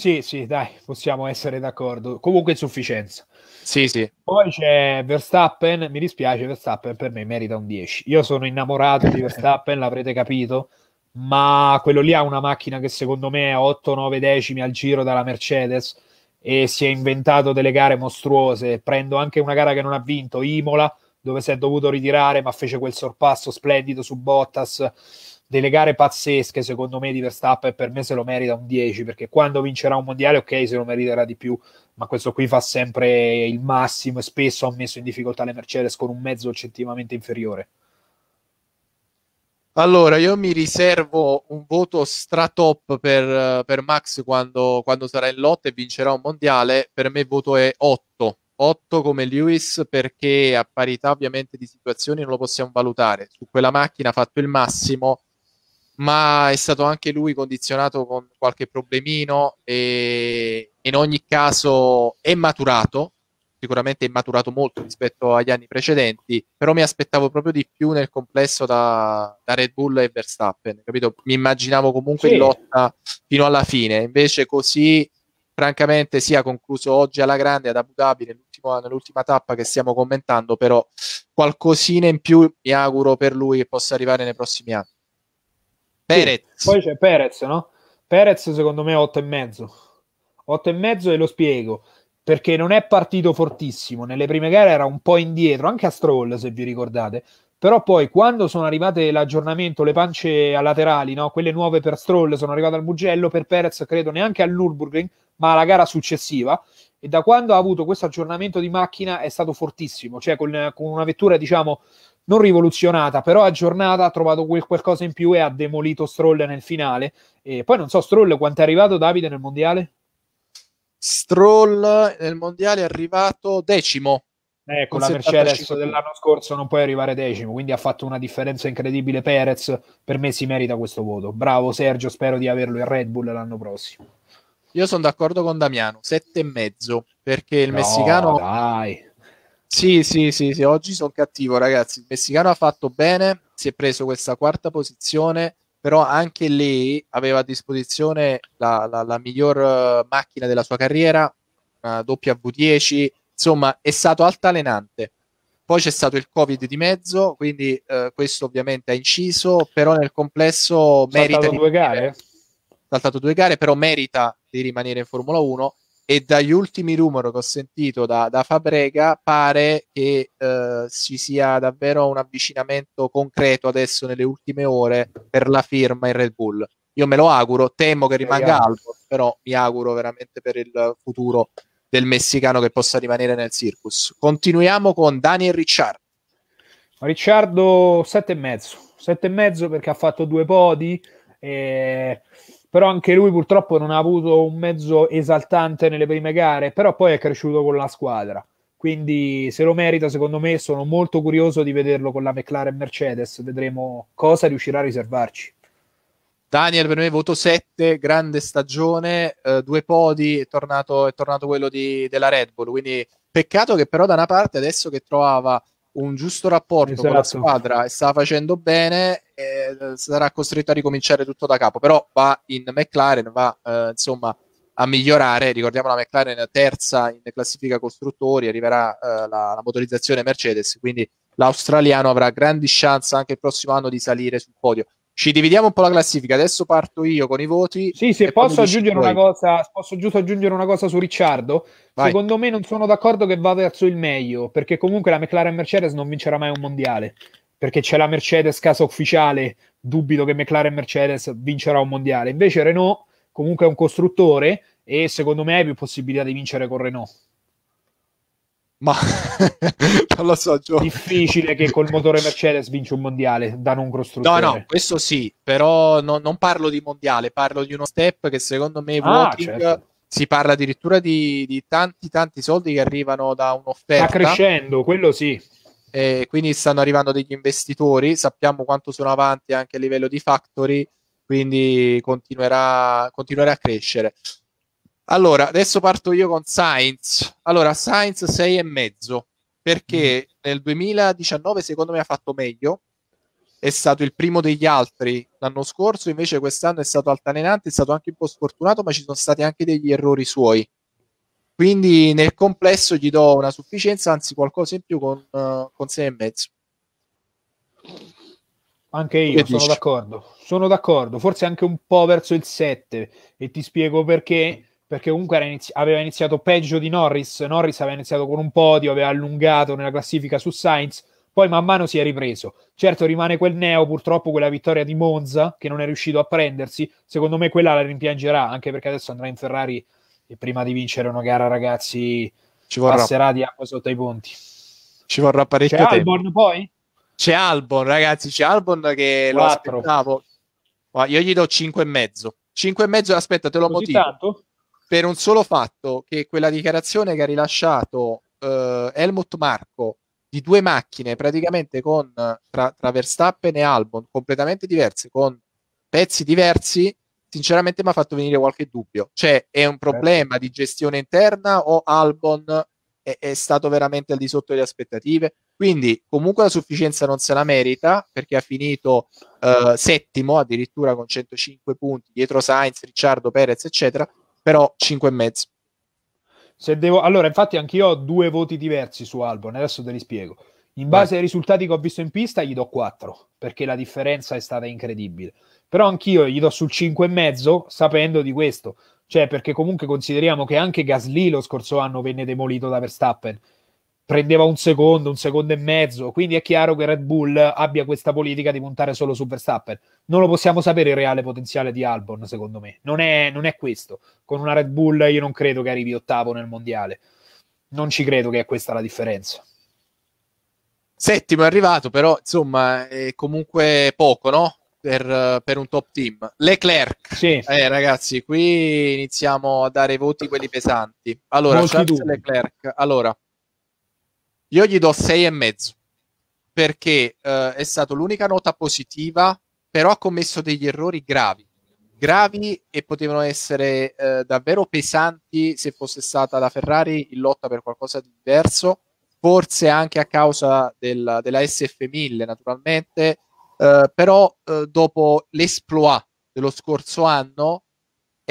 A: Sì, sì, dai, possiamo essere d'accordo. Comunque insufficienza. Sì, sì. Poi c'è Verstappen, mi dispiace, Verstappen per me merita un 10. Io sono innamorato di Verstappen, l'avrete capito, ma quello lì ha una macchina che secondo me è 8-9 decimi al giro dalla Mercedes e si è inventato delle gare mostruose. Prendo anche una gara che non ha vinto, Imola, dove si è dovuto ritirare ma fece quel sorpasso splendido su Bottas delle gare pazzesche, secondo me, di Verstappen, per me se lo merita un 10, perché quando vincerà un mondiale, ok, se lo meriterà di più, ma questo qui fa sempre il massimo e spesso ha messo in difficoltà le Mercedes con un mezzo oggettivamente inferiore.
B: Allora, io mi riservo un voto stratop per, per Max quando, quando sarà in lotta e vincerà un mondiale. Per me il voto è 8. 8 come Lewis perché a parità ovviamente di situazioni non lo possiamo valutare. Su quella macchina ha fatto il massimo, ma è stato anche lui condizionato con qualche problemino e in ogni caso è maturato, sicuramente è maturato molto rispetto agli anni precedenti, però mi aspettavo proprio di più nel complesso da, da Red Bull e Verstappen, capito? Mi immaginavo comunque sì. in lotta fino alla fine, invece così francamente si sì, è concluso oggi alla grande ad Abu Dhabi nell'ultima tappa che stiamo commentando, però qualcosina in più mi auguro per lui che possa arrivare nei prossimi anni.
A: Perez. Sì. Poi c'è Perez, no? Perez secondo me 8,5. 8,5 e lo spiego perché non è partito fortissimo. Nelle prime gare era un po' indietro, anche a Stroll, se vi ricordate. Però poi quando sono arrivate l'aggiornamento, le pance a laterali, no? quelle nuove per Stroll sono arrivate al Mugello, per Perez credo neanche al Nürburgring, ma alla gara successiva. E da quando ha avuto questo aggiornamento di macchina è stato fortissimo, cioè con, con una vettura diciamo non rivoluzionata, però aggiornata, ha trovato quel qualcosa in più e ha demolito Stroll nel finale. E poi non so, Stroll quanto è arrivato Davide nel mondiale? Stroll nel mondiale è arrivato decimo. Ecco, la Mercedes dell'anno scorso non puoi arrivare decimo, quindi ha fatto una differenza incredibile Perez, per me si merita questo voto. Bravo Sergio, spero di averlo in Red Bull l'anno prossimo. Io sono d'accordo con Damiano,
B: sette e mezzo, perché il no, messicano dai
A: sì, sì, sì, sì, oggi
B: sono cattivo ragazzi, il messicano ha fatto bene, si è preso questa quarta posizione, però anche lì aveva a disposizione la, la, la miglior eh, macchina della sua carriera, una W10, insomma è stato altalenante. Poi c'è stato il Covid di mezzo, quindi eh, questo ovviamente ha inciso, però nel complesso merita... Saltato due gare? Saltato due gare, però merita di rimanere in Formula 1 e dagli ultimi rumor che ho sentito da, da Fabrega pare che eh, ci sia davvero un avvicinamento concreto adesso nelle ultime ore per la firma in Red Bull. Io me lo auguro, temo che rimanga Albon, però mi auguro veramente per il futuro del messicano che possa rimanere nel circus. Continuiamo con Daniel Ricciardo.
A: Ricciardo sette Sette e mezzo. e mezzo perché ha fatto due podi. E eh, però anche lui purtroppo non ha avuto un mezzo esaltante nelle prime gare, però poi è cresciuto con la squadra. Quindi se lo merita, secondo me, sono molto curioso di vederlo con la McLaren Mercedes. Vedremo cosa riuscirà a riservarci. Daniel, per me voto 7, grande stagione, eh, due podi, è tornato,
B: è tornato quello di, della Red Bull. Quindi peccato che però da una parte adesso che trovava un giusto rapporto esatto. con la esatto. squadra e sta facendo bene, eh, sarà costretto a ricominciare tutto da capo. Però va in McLaren, va eh, insomma a migliorare. Ricordiamo la McLaren terza in classifica costruttori, arriverà eh, la, la, motorizzazione Mercedes, quindi l'australiano avrà grandi chance anche il prossimo anno di salire sul podio. Ci dividiamo un po' la classifica. Adesso parto io con i voti. Sì, se posso aggiungere, una
A: cosa, posso giusto aggiungere una cosa su Ricciardo. Vai. Secondo me non sono d'accordo che va verso il meglio, perché comunque la McLaren Mercedes non vincerà mai un mondiale. Perché c'è la Mercedes casa ufficiale, dubito che McLaren Mercedes vincerà un mondiale. Invece Renault comunque è un costruttore e secondo me ha più possibilità di vincere con Renault ma non lo so. Gio. Difficile che col motore Mercedes vince un mondiale da non costruttore. No, no,
B: questo sì, però no, non parlo di mondiale, parlo di uno step che secondo me ah, certo. si parla addirittura di, di, tanti tanti soldi che arrivano da un'offerta. Sta crescendo, quello sì. E quindi stanno arrivando degli investitori, sappiamo quanto sono avanti anche a livello di factory, quindi continuerà, continuerà a crescere. Allora, adesso parto io con Sainz. Allora, Sainz 6 e mezzo, perché mm. nel 2019 secondo me ha fatto meglio, è stato il primo degli altri l'anno scorso, invece quest'anno è stato altalenante, è stato anche un po' sfortunato, ma ci sono stati anche degli errori suoi. Quindi nel complesso gli do una sufficienza, anzi qualcosa in più con, uh, con 6 e mezzo.
A: Anche io che sono dici? d'accordo, sono d'accordo, forse anche un po' verso il 7 e ti spiego perché perché comunque inizi- aveva iniziato peggio di Norris, Norris aveva iniziato con un podio, aveva allungato nella classifica su Sainz, poi man mano si è ripreso. Certo rimane quel neo, purtroppo quella vittoria di Monza che non è riuscito a prendersi, secondo me quella la rimpiangerà, anche perché adesso andrà in Ferrari e prima di vincere una gara, ragazzi, Ci vorrà... passerà di acqua sotto i ponti.
B: Ci vorrà parecchio C'è tempo. Albon
A: poi? C'è Albon, ragazzi, c'è Albon che 4. lo aspettavo.
B: Io gli do 5 e mezzo. 5 e mezzo, aspetta, te lo Così motivo. Tanto? per un solo fatto che quella dichiarazione che ha rilasciato eh, Helmut Marco di due macchine praticamente con tra, tra Verstappen e Albon completamente diverse, con pezzi diversi, sinceramente mi ha fatto venire qualche dubbio. Cioè, è un certo. problema di gestione interna o Albon è, è, stato veramente al di sotto delle aspettative? Quindi, comunque, la sufficienza non se la merita perché ha finito eh, settimo addirittura con 105 punti dietro Sainz, Ricciardo, Perez, eccetera però 5 e mezzo.
A: Se devo... Allora, infatti, anch'io ho due voti diversi su Albon, adesso te li spiego. In base Beh. ai risultati che ho visto in pista, gli do 4, perché la differenza è stata incredibile. Però anch'io gli do sul 5,5 sapendo di questo. Cioè, perché comunque consideriamo che anche Gasly lo scorso anno venne demolito da Verstappen prendeva un secondo, un secondo e mezzo, quindi è chiaro che Red Bull abbia questa politica di puntare solo su Verstappen. Non lo possiamo sapere il reale potenziale di Albon, secondo me. Non è, non è questo. Con una Red Bull io non credo che arrivi ottavo nel mondiale. Non ci credo che è questa la differenza.
B: Settimo è arrivato, però insomma è comunque poco, no? Per, per, un top team. Leclerc, sì. eh, ragazzi, qui iniziamo a dare voti quelli pesanti. Allora, Molti Charles dubbi. Leclerc, allora io gli do sei e mezzo perché eh, è stata l'unica nota positiva, però ha commesso degli errori gravi, gravi e potevano essere eh, davvero pesanti se fosse stata la Ferrari in lotta per qualcosa di diverso, forse anche a causa del, della SF1000 naturalmente, eh, però eh, dopo l'esploit dello scorso anno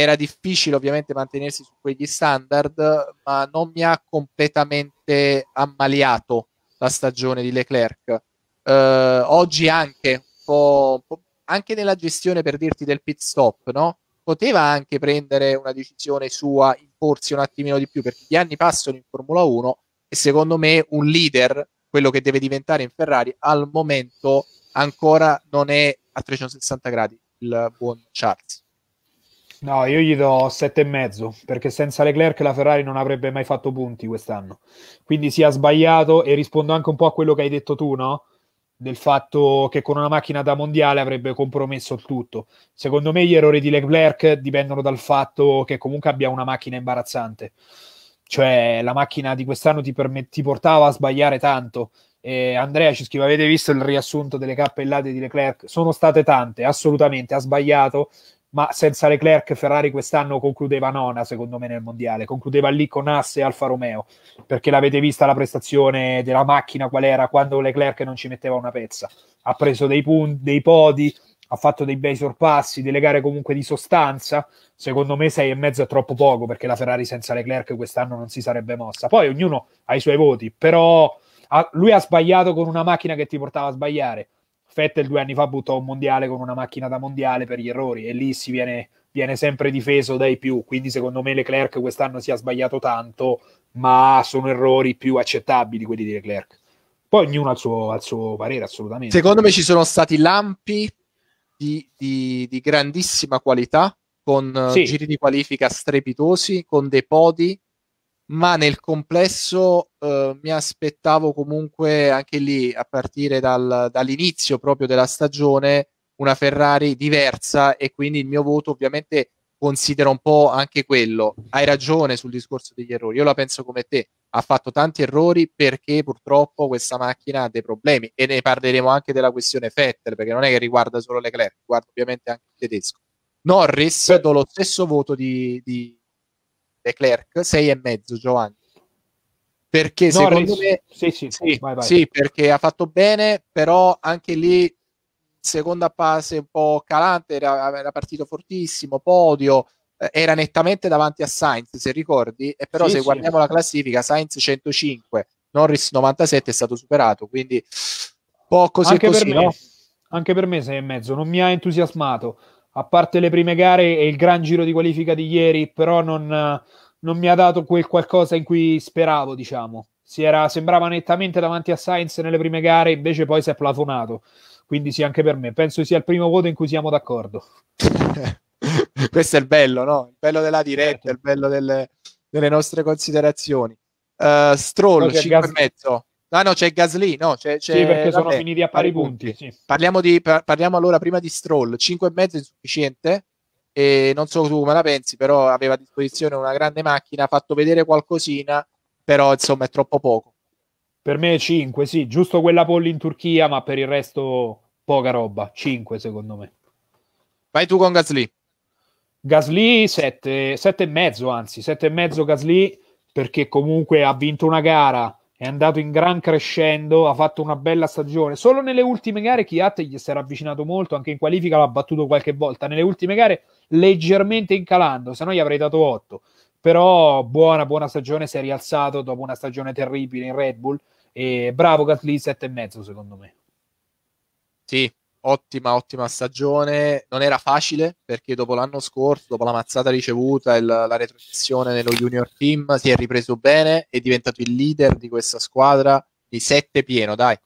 B: era difficile ovviamente mantenersi su quegli standard, ma non mi ha completamente ammaliato la stagione di Leclerc. Eh, oggi anche, un po', anche nella gestione per dirti del pit stop, no? poteva anche prendere una decisione sua, imporsi un attimino di più, perché gli anni passano in Formula 1 e secondo me un leader, quello che deve diventare in Ferrari, al momento ancora non è a 360 gradi il buon Charles.
A: No, io gli do sette e mezzo perché senza Leclerc la Ferrari non avrebbe mai fatto punti quest'anno. Quindi si sì, ha sbagliato e rispondo anche un po' a quello che hai detto tu, no? Del fatto che con una macchina da mondiale avrebbe compromesso il tutto. Secondo me gli errori di Leclerc dipendono dal fatto che comunque abbia una macchina imbarazzante. Cioè, la macchina di quest'anno ti, permet- ti portava a sbagliare tanto. Eh, Andrea ci scrive: Avete visto il riassunto delle cappellate di Leclerc? Sono state tante, assolutamente. Ha sbagliato, ma senza Leclerc Ferrari quest'anno concludeva nona secondo me nel mondiale, concludeva lì con Asse e Alfa Romeo, perché l'avete vista la prestazione della macchina qual era quando Leclerc non ci metteva una pezza, ha preso dei, punti, dei podi, ha fatto dei bei sorpassi, delle gare comunque di sostanza, secondo me sei e mezzo è troppo poco perché la Ferrari senza Leclerc quest'anno non si sarebbe mossa, poi ognuno ha i suoi voti, però lui ha sbagliato con una macchina che ti portava a sbagliare Vettel due anni fa buttò un mondiale con una macchina da mondiale per gli errori e lì si viene, viene sempre difeso dai più. Quindi secondo me Leclerc quest'anno si è sbagliato tanto, ma sono errori più accettabili quelli di Leclerc. Poi ognuno ha il suo, parere, assolutamente. Secondo me ci sono stati lampi di, di, di
B: grandissima qualità, con eh, sì. giri di qualifica strepitosi, con dei podi ma nel complesso eh, mi aspettavo comunque anche lì a partire dal, dall'inizio proprio della stagione una Ferrari diversa e quindi il mio voto ovviamente considera un po' anche quello. Hai ragione sul discorso degli errori, io la penso come te, ha fatto tanti errori perché purtroppo questa macchina ha dei problemi e ne parleremo anche della questione Fettel perché non è che riguarda solo Leclerc, riguarda ovviamente anche il tedesco. Norris, do lo stesso voto di, di Leclerc, 6 e mezzo Giovanni. Perché no, secondo me
A: sì, sì, sì, vai, vai. sì, perché
B: ha fatto bene, però anche lì seconda fase un po' calante, era, era partito fortissimo, podio, eh, era nettamente davanti a Sainz, se ricordi, e però sì, se guardiamo la classifica, Sainz 105, Norris 97 è stato superato, quindi
A: un po' così anche così, per me, no? Anche per me sei e mezzo, non mi ha entusiasmato a parte le prime gare e il gran giro di qualifica di ieri, però non, non mi ha dato quel qualcosa in cui speravo, diciamo. Era, sembrava nettamente davanti a Sainz nelle prime gare, invece poi si è plafonato. Quindi sì, anche per me. Penso sia il primo voto in cui siamo d'accordo.
B: Questo è il bello, no? Il bello della diretta, certo. il bello delle, delle nostre considerazioni. Uh, Stroll, 5 gas... e mezzo. No, ah, no, c'è Gasly, no, c'è, c'è Sì, perché vabbè, sono finiti a pari, pari punti. punti. Sì. Parliamo, di, par- parliamo allora prima di Stroll, 5 e mezzo è sufficiente, e non so tu come la pensi, però aveva a disposizione una grande macchina, ha fatto vedere
A: qualcosina, però insomma è troppo poco. Per me 5, sì, giusto quella polli in Turchia, ma per il resto poca roba, 5 secondo me. Vai tu con Gasly. Gasly 7, 7 e mezzo, anzi, 7 e mezzo Gasly perché comunque ha vinto una gara è andato in gran crescendo, ha fatto una bella stagione. Solo nelle ultime gare Chiat gli si era avvicinato molto, anche in qualifica l'ha battuto qualche volta. Nelle ultime gare leggermente incalando, se no gli avrei dato 8. Però buona, buona stagione, si è rialzato dopo una stagione terribile in Red Bull. E bravo Gatli, 7,5 secondo me.
B: Sì, ottima, ottima stagione. Non era facile perché dopo l'anno scorso, dopo la mazzata ricevuta e la, retrocessione nello junior team, si è ripreso bene, è diventato il leader di questa squadra di sette pieno, dai.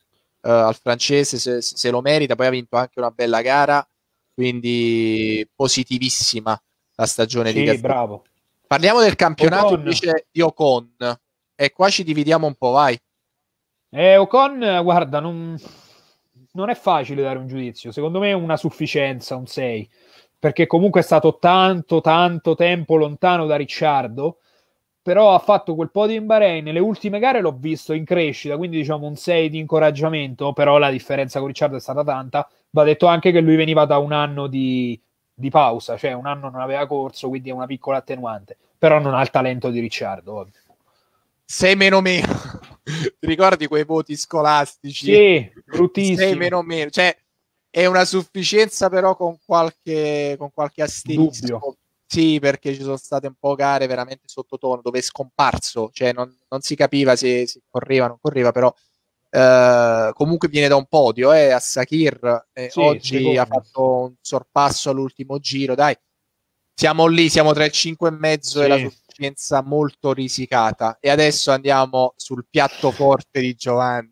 B: Uh, al francese se, se, lo merita, poi ha vinto anche una bella gara, quindi positivissima la stagione sì, di Gazzetta. bravo. Parliamo del campionato Ocon. invece di
A: Ocon e qua ci dividiamo un po', vai. Eh, Ocon, guarda, non, non è facile dare un giudizio, secondo me è una sufficienza, un 6, perché comunque è stato tanto, tanto tempo lontano da Ricciardo, però ha fatto quel po' di in Bahrain, nelle ultime gare l'ho visto in crescita, quindi diciamo un 6 di incoraggiamento, però la differenza con Ricciardo è stata tanta, va detto anche che lui veniva da un anno di, di pausa, cioè un anno non aveva corso, quindi è una piccola attenuante, però non ha il talento di Ricciardo, ovvio. 6 meno meno. Ti ricordi quei voti scolastici? Sì,
B: bruttissimi. 6 meno meno. Cioè, è una sufficienza però con qualche, con qualche asterisco. Sì, perché ci sono state un po' gare veramente sottotono, dove è scomparso, cioè non, non si capiva se, se correva o non correva, però Uh, comunque viene da un podio eh, a Sakir eh, sì, oggi secondo. ha fatto un sorpasso all'ultimo giro dai siamo lì siamo tra il 5 e mezzo sì. e la conoscenza molto risicata. E adesso andiamo sul piatto forte di Giovanni.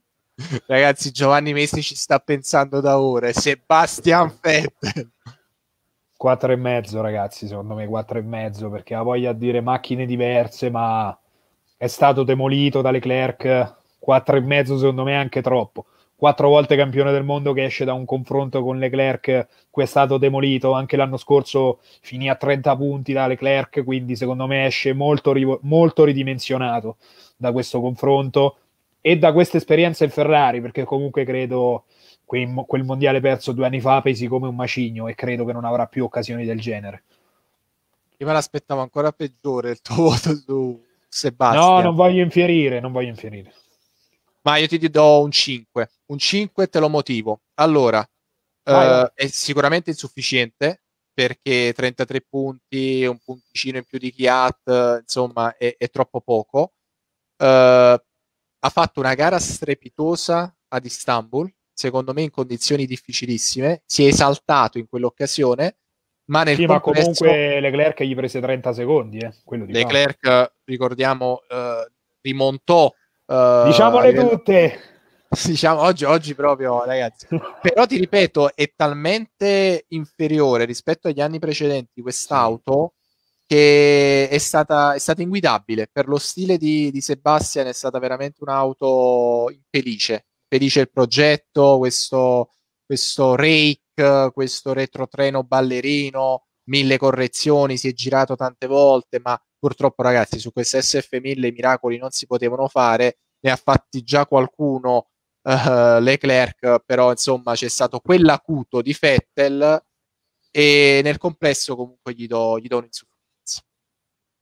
B: Ragazzi,
A: Giovanni Messi ci sta pensando da ore. Sebastian Vettel. 4 e mezzo, ragazzi, secondo me 4 e mezzo, perché ha voglia di dire macchine diverse, ma è stato demolito da Leclerc. 4 e mezzo, secondo me, anche troppo quattro volte campione del mondo che esce da un confronto con Leclerc, che è stato demolito, anche l'anno scorso finì a 30 punti da Leclerc, quindi secondo me esce molto, molto ridimensionato da questo confronto e da questa esperienza in Ferrari, perché comunque credo quel mondiale perso due anni fa pesi come un macigno e credo che non avrà più occasioni del genere. Io me l'aspettavo ancora peggiore il tuo voto su Sebastian. No, non voglio infierire, non voglio infierire.
B: Ma io ti do un 5. Un 5 te lo motivo. Allora, eh, è sicuramente insufficiente perché 33 punti, un punticino in più di Chiat, insomma, è, è troppo poco. Eh, ha fatto una gara strepitosa ad Istanbul, secondo me in condizioni difficilissime. Si è esaltato in quell'occasione ma nel sì, complesso, ma comunque
A: Leclerc gli prese 30 secondi eh, Leclerc, ricordiamo, eh, rimontò eh, Diciamole tutte.
B: Diciamo, oggi, oggi proprio, ragazzi. Però ti ripeto, è talmente inferiore rispetto agli anni precedenti quest'auto che è stata, è stata inguidabile. Per lo stile di, di Sebastian è stata veramente un'auto infelice. Felice il progetto, questo, questo rake, questo retrotreno ballerino, mille correzioni, si è girato tante volte, ma Purtroppo, ragazzi, su questa SF1000 i miracoli non si potevano fare, ne ha fatti già qualcuno uh, Leclerc, però insomma c'è stato quell'acuto di Fettel e nel
A: complesso comunque gli do, gli do un'insufficienza.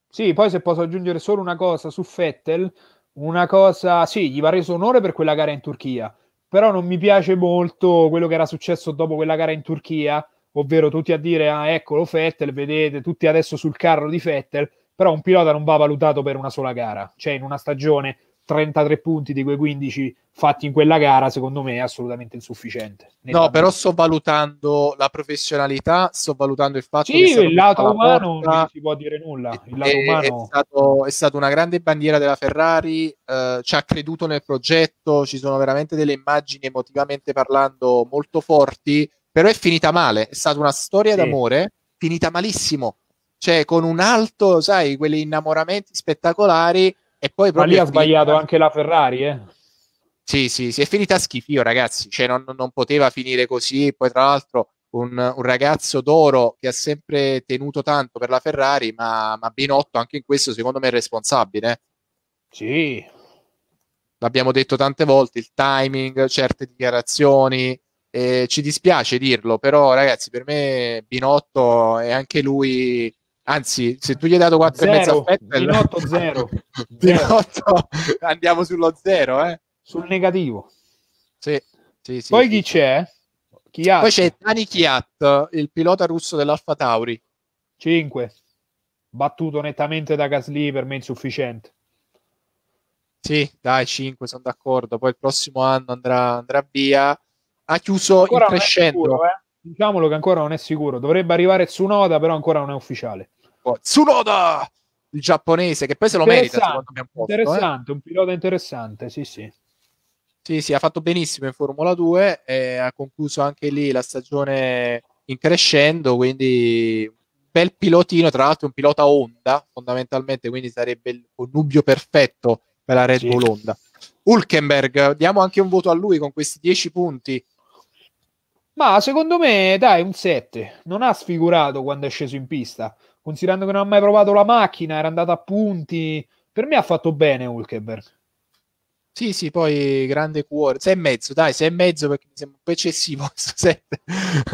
A: Sì, poi se posso aggiungere solo una cosa su Fettel, una cosa, sì, gli va reso onore per quella gara in Turchia, però non mi piace molto quello che era successo dopo quella gara in Turchia, ovvero tutti a dire ah eccolo Fettel, vedete tutti adesso sul carro di Fettel, però un pilota non va valutato per una sola gara, cioè in una stagione 33 punti di quei 15 fatti in quella gara, secondo me è assolutamente insufficiente. No, però sto
B: valutando la professionalità, sto valutando il fatto sì, che il lato umano porta, non
A: si può dire nulla. Il È, eh, umano... è,
B: stato, è, stata una grande bandiera della Ferrari, eh, ci ha creduto nel progetto, ci sono veramente delle immagini emotivamente parlando molto forti, però è finita male, è stata una storia sì. d'amore finita malissimo cioè con un alto, sai, quegli innamoramenti spettacolari
A: e poi proprio... Ma lì ha sbagliato anche la Ferrari, eh?
B: Sì, sì, si è finita a schifio, ragazzi, cioè non, non poteva finire così, poi tra l'altro un, un, ragazzo d'oro che ha sempre tenuto tanto per la Ferrari, ma, ma Binotto anche in questo secondo me è responsabile. Eh. Sì. L'abbiamo detto tante volte, il timing, certe dichiarazioni, eh, ci dispiace dirlo, però ragazzi per me Binotto è anche lui Anzi, se tu gli hai dato 4 zero, e mezzo a Fettel, Binotto 0. Binotto andiamo sullo zero eh? Sul negativo. Sì,
A: sì, sì. Poi chi c'è? Chiat. Poi c'è Tani Kiat il pilota russo dell'Alfa Tauri. 5. Battuto nettamente da Gasly, per me insufficiente.
B: Sì, dai, 5, sono d'accordo. Poi il prossimo anno andrà, andrà via. Ha
A: chiuso ancora in crescendo. Sicuro, eh? Diciamolo che ancora non è sicuro. Dovrebbe arrivare su Noda, però ancora non è ufficiale. Tsunoda il giapponese che poi se lo merita un, posto, eh. interessante, eh. un pilota interessante sì sì sì, sì, ha fatto benissimo in Formula
B: 2 e ha concluso anche lì la stagione in crescendo, quindi bel pilotino, tra l'altro un pilota Honda fondamentalmente, quindi sarebbe il connubio perfetto per la Red sì. Bull Honda. Hulkenberg, diamo anche un voto a lui con questi 10
A: punti. Ma secondo me, dai, un 7. Non ha sfigurato quando è sceso in pista considerando che non ha mai provato la macchina, era andato a punti, per me ha fatto bene Hulkeberg. Sì, sì, poi grande cuore, Sei e mezzo, dai, sei e
B: mezzo perché mi sembra un po' eccessivo questo set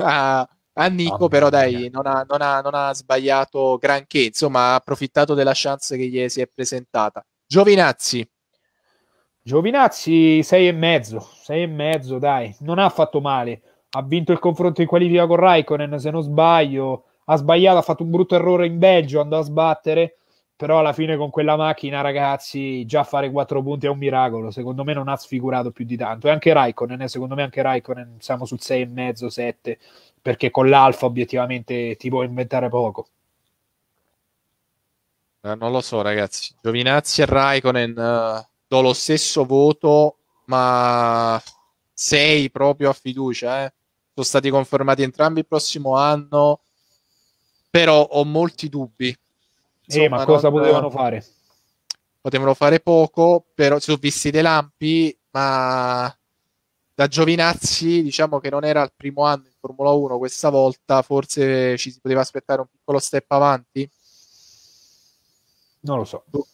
B: a, a Nico, oh, però dai, non ha, non, ha, non ha, sbagliato granché, insomma ha approfittato della chance che gli si è presentata.
A: Giovinazzi. Giovinazzi sei e mezzo, sei e mezzo, dai, non ha fatto male, ha vinto il confronto in qualifica con Raikkonen, se non sbaglio, ha sbagliato, ha fatto un brutto errore in Belgio, andò a sbattere, però alla fine con quella macchina, ragazzi, già fare quattro punti è un miracolo, secondo me non ha sfigurato più di tanto. E anche Raikkonen, eh, secondo me anche Raikkonen siamo sul e mezzo, 7, perché con l'Alfa obiettivamente ti può inventare poco.
B: Eh, non lo so, ragazzi. Giovinazzi e Raikkonen eh, do lo stesso voto, ma sei proprio a fiducia, eh. Sono stati confermati entrambi il prossimo anno però ho molti dubbi. Insomma, eh, ma cosa non... potevano fare? Potevano fare poco, però si sono visti dei lampi, ma da Giovinazzi diciamo che non era il primo anno in Formula 1 questa volta, forse ci si poteva aspettare un piccolo step avanti? Non lo so. Tu,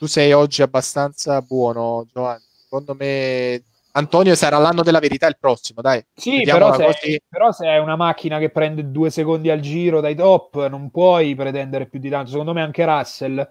B: tu sei oggi abbastanza buono, Giovanni. Secondo me Antonio sarà l'anno della verità il prossimo,
A: dai. Sì, però se, così... però se, è una macchina che prende due secondi al giro dai top, non puoi pretendere più di tanto. Secondo me anche Russell,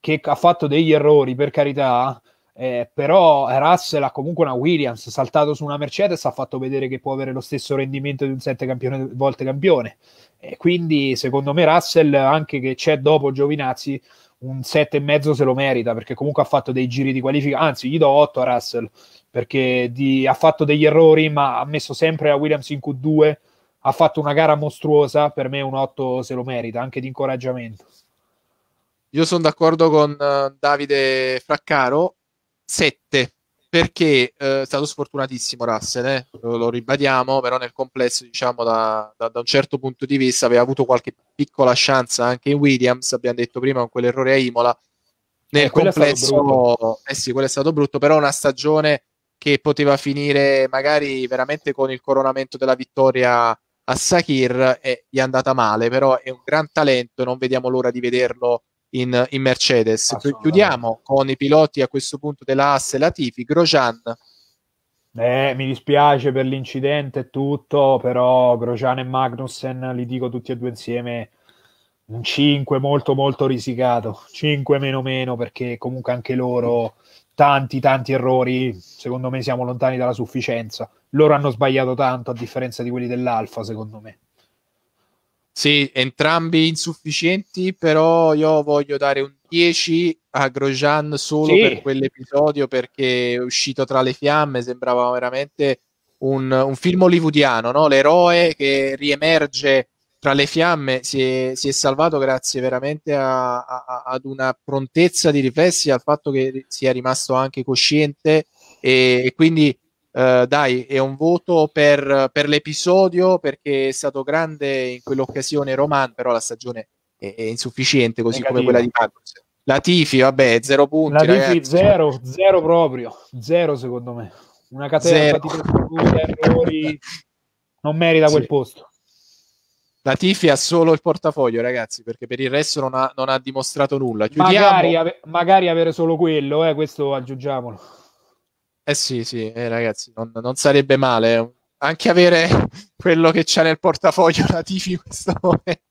A: che ha fatto degli errori, per carità, eh, però Russell ha comunque una Williams, saltato su una Mercedes, ha fatto vedere che può avere lo stesso rendimento di un sette campione, volte campione. E quindi, secondo me, Russell, anche che c'è dopo Giovinazzi un e mezzo se lo merita perché comunque ha fatto dei giri di qualifica, anzi gli do 8 a Russell perché di, ha fatto degli errori ma ha messo sempre la Williams in Q2, ha fatto una gara mostruosa, per me un 8 se lo merita, anche di incoraggiamento. Io sono d'accordo con uh, Davide Fraccaro, 7 perché eh, è stato sfortunatissimo
B: Russell, eh? lo, lo, ribadiamo, però nel complesso, diciamo, da, da, da, un certo punto di vista aveva avuto qualche piccola chance anche in Williams, abbiamo detto prima con quell'errore a Imola, eh, nel eh, complesso, eh sì, quello è stato brutto, però una stagione che poteva finire magari veramente con il coronamento della vittoria a Sakir e eh, gli è andata male, però è un gran talento, non vediamo l'ora di vederlo in, in Mercedes. Chiudiamo con i piloti a questo punto della AS Latifi, Grosjean.
A: Eh, mi dispiace per l'incidente e tutto, però Grosjean e Magnussen li dico tutti e due insieme un 5 molto molto risicato, 5 meno meno perché comunque anche loro tanti tanti errori, secondo me siamo lontani dalla sufficienza. Loro hanno sbagliato tanto a differenza di quelli dell'Alfa, secondo me.
B: Sì, entrambi insufficienti, però io voglio dare un 10 a Grosjean solo sì. per quell'episodio perché è uscito tra le fiamme, sembrava veramente un, un film hollywoodiano, no? l'eroe che riemerge tra le fiamme, si è, si è salvato grazie veramente a, a, ad una prontezza di riflessi, al fatto che sia rimasto anche cosciente e, e quindi Uh, dai, è un voto per, per, l'episodio perché è stato grande in
A: quell'occasione
B: Roman, però la stagione è, è insufficiente così Negativa. come quella di Magnus. La Tifi, vabbè, zero punti. La Tifi zero,
A: zero proprio, zero secondo me. Una catena di errori
B: non merita sì. quel posto. La Tifi ha solo il portafoglio, ragazzi, perché per il resto non ha, non ha dimostrato nulla. Magari, ave-
A: magari avere solo quello, eh, questo aggiungiamolo.
B: Eh sì, sì, eh, ragazzi, non, non, sarebbe male eh. anche avere quello che c'è nel portafoglio Latifi in questo momento.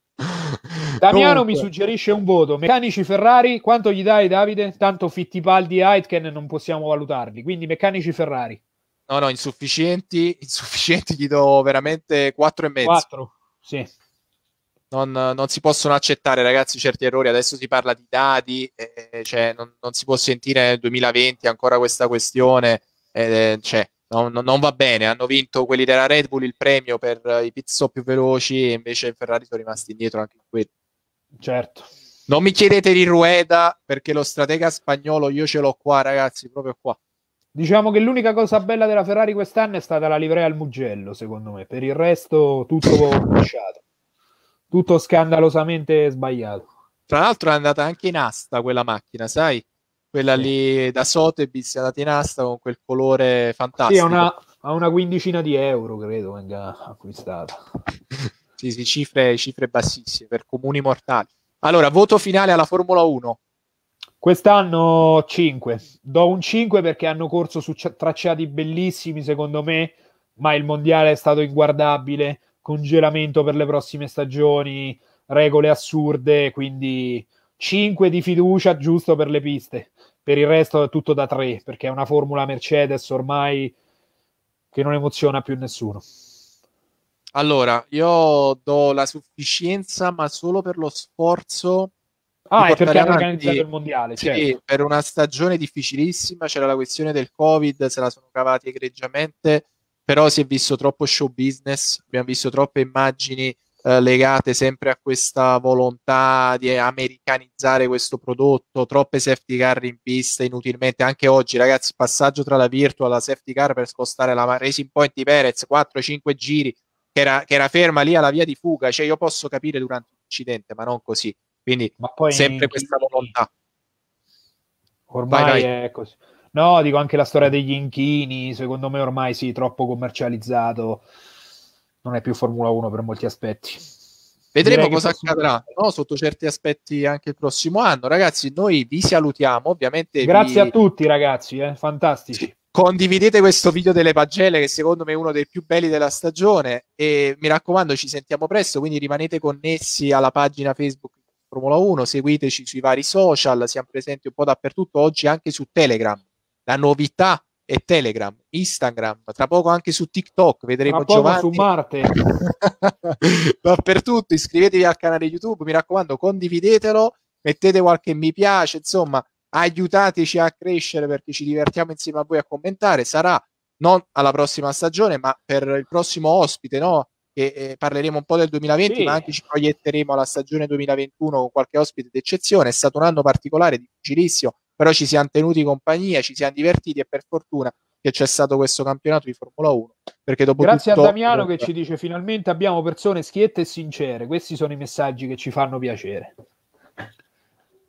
B: Damiano Dunque. mi
A: suggerisce un voto. Meccanici Ferrari, quanto gli dai Davide? Tanto Fittipaldi e Heitken non possiamo valutarli, quindi meccanici Ferrari.
B: No, no, insufficienti, insufficienti gli do veramente e mezzo. 4, sì non, non, si possono accettare, ragazzi, certi errori. Adesso si parla di dati, eh, eh, cioè, non, non, si può sentire nel 2020 ancora questa questione. Eh, eh cioè, non, non, va bene. Hanno vinto quelli della Red Bull il premio per eh, i pit stop più veloci, e invece Ferrari sono rimasti indietro anche in quello. Certo. Non mi chiedete di Rueda perché lo
A: stratega spagnolo io ce l'ho qua, ragazzi, proprio qua. Diciamo che l'unica cosa bella della Ferrari quest'anno è stata la livrea al Mugello, secondo me. Per il resto tutto lisciato tutto scandalosamente sbagliato.
B: Tra l'altro è andata anche in asta quella macchina, sai? Quella sì. lì da Sotheby's è andata in asta con quel colore fantastico. Sì, una,
A: a una quindicina di euro credo venga acquistata. sì, sì, cifre, cifre bassissime per comuni mortali. Allora, voto finale alla Formula 1. Quest'anno 5. Do un 5 perché hanno corso su tracciati bellissimi, secondo me, ma il mondiale è stato inguardabile congelamento per le prossime stagioni, regole assurde, quindi 5 di fiducia giusto per le piste. Per il resto è tutto da 3, perché è una formula Mercedes ormai che non emoziona più nessuno.
B: Allora, io do la sufficienza, ma solo per lo sforzo.
A: Ah, è perché hanno organizzato il mondiale. Sì, certo.
B: per una stagione difficilissima c'era la questione del Covid, se la sono cavati egregiamente però si è visto troppo show business, abbiamo visto troppe immagini eh, legate sempre a questa volontà di americanizzare questo prodotto, troppe safety car in pista inutilmente. Anche oggi, ragazzi, passaggio tra la virtual e la safety car per spostare la racing point di Perez, 4-5 giri, che era, che era, ferma lì alla via di fuga. Cioè, io posso capire durante un incidente, ma non così. Quindi, sempre questa volontà.
A: Ormai vai, vai. è così No, dico anche la storia degli inchini, secondo me ormai sì, troppo commercializzato, non è più Formula 1 per molti aspetti. Vedremo cosa accadrà
B: no? sotto certi aspetti anche il prossimo anno. Ragazzi, noi vi salutiamo, ovviamente. Grazie vi... a tutti
A: ragazzi, eh? fantastici.
B: Condividete questo video delle pagelle che secondo me è uno dei più belli della stagione e mi raccomando ci sentiamo presto, quindi rimanete connessi alla pagina Facebook Formula 1, seguiteci sui vari social, siamo presenti un po' dappertutto, oggi anche su Telegram la novità è Telegram, Instagram, tra poco anche su TikTok, vedremo Giovanni su
A: Marte.
B: dappertutto, iscrivetevi al canale YouTube, mi raccomando, condividetelo, mettete qualche mi piace, insomma, aiutateci a crescere perché ci divertiamo insieme a voi a commentare, sarà non alla prossima stagione, ma per il prossimo ospite, no? Che eh, parleremo un po' del 2020, sì. ma anche ci proietteremo alla stagione 2021 con qualche ospite d'eccezione. È stato un anno particolare, difficilissimo, però ci siamo tenuti compagnia, ci siamo divertiti e per fortuna che c'è stato questo campionato di Formula 1. Perché dopo Grazie tutto, a Damiano che ci
A: dice finalmente abbiamo persone schiette e sincere, questi sono i messaggi che ci fanno piacere.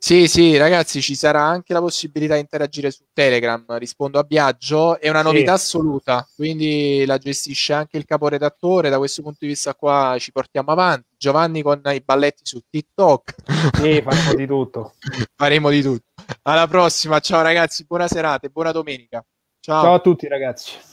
B: Sì, sì, ragazzi, ci sarà anche la possibilità di interagire su Telegram. Rispondo a Biagio, è una novità assoluta, quindi la gestisce anche il caporedattore. Da questo punto di vista, qua ci portiamo avanti. Giovanni con i balletti su TikTok.
A: Sì, faremo di tutto.
B: faremo di tutto. Alla prossima, ciao ragazzi, buona serata e buona domenica. Ciao, ciao a tutti, ragazzi.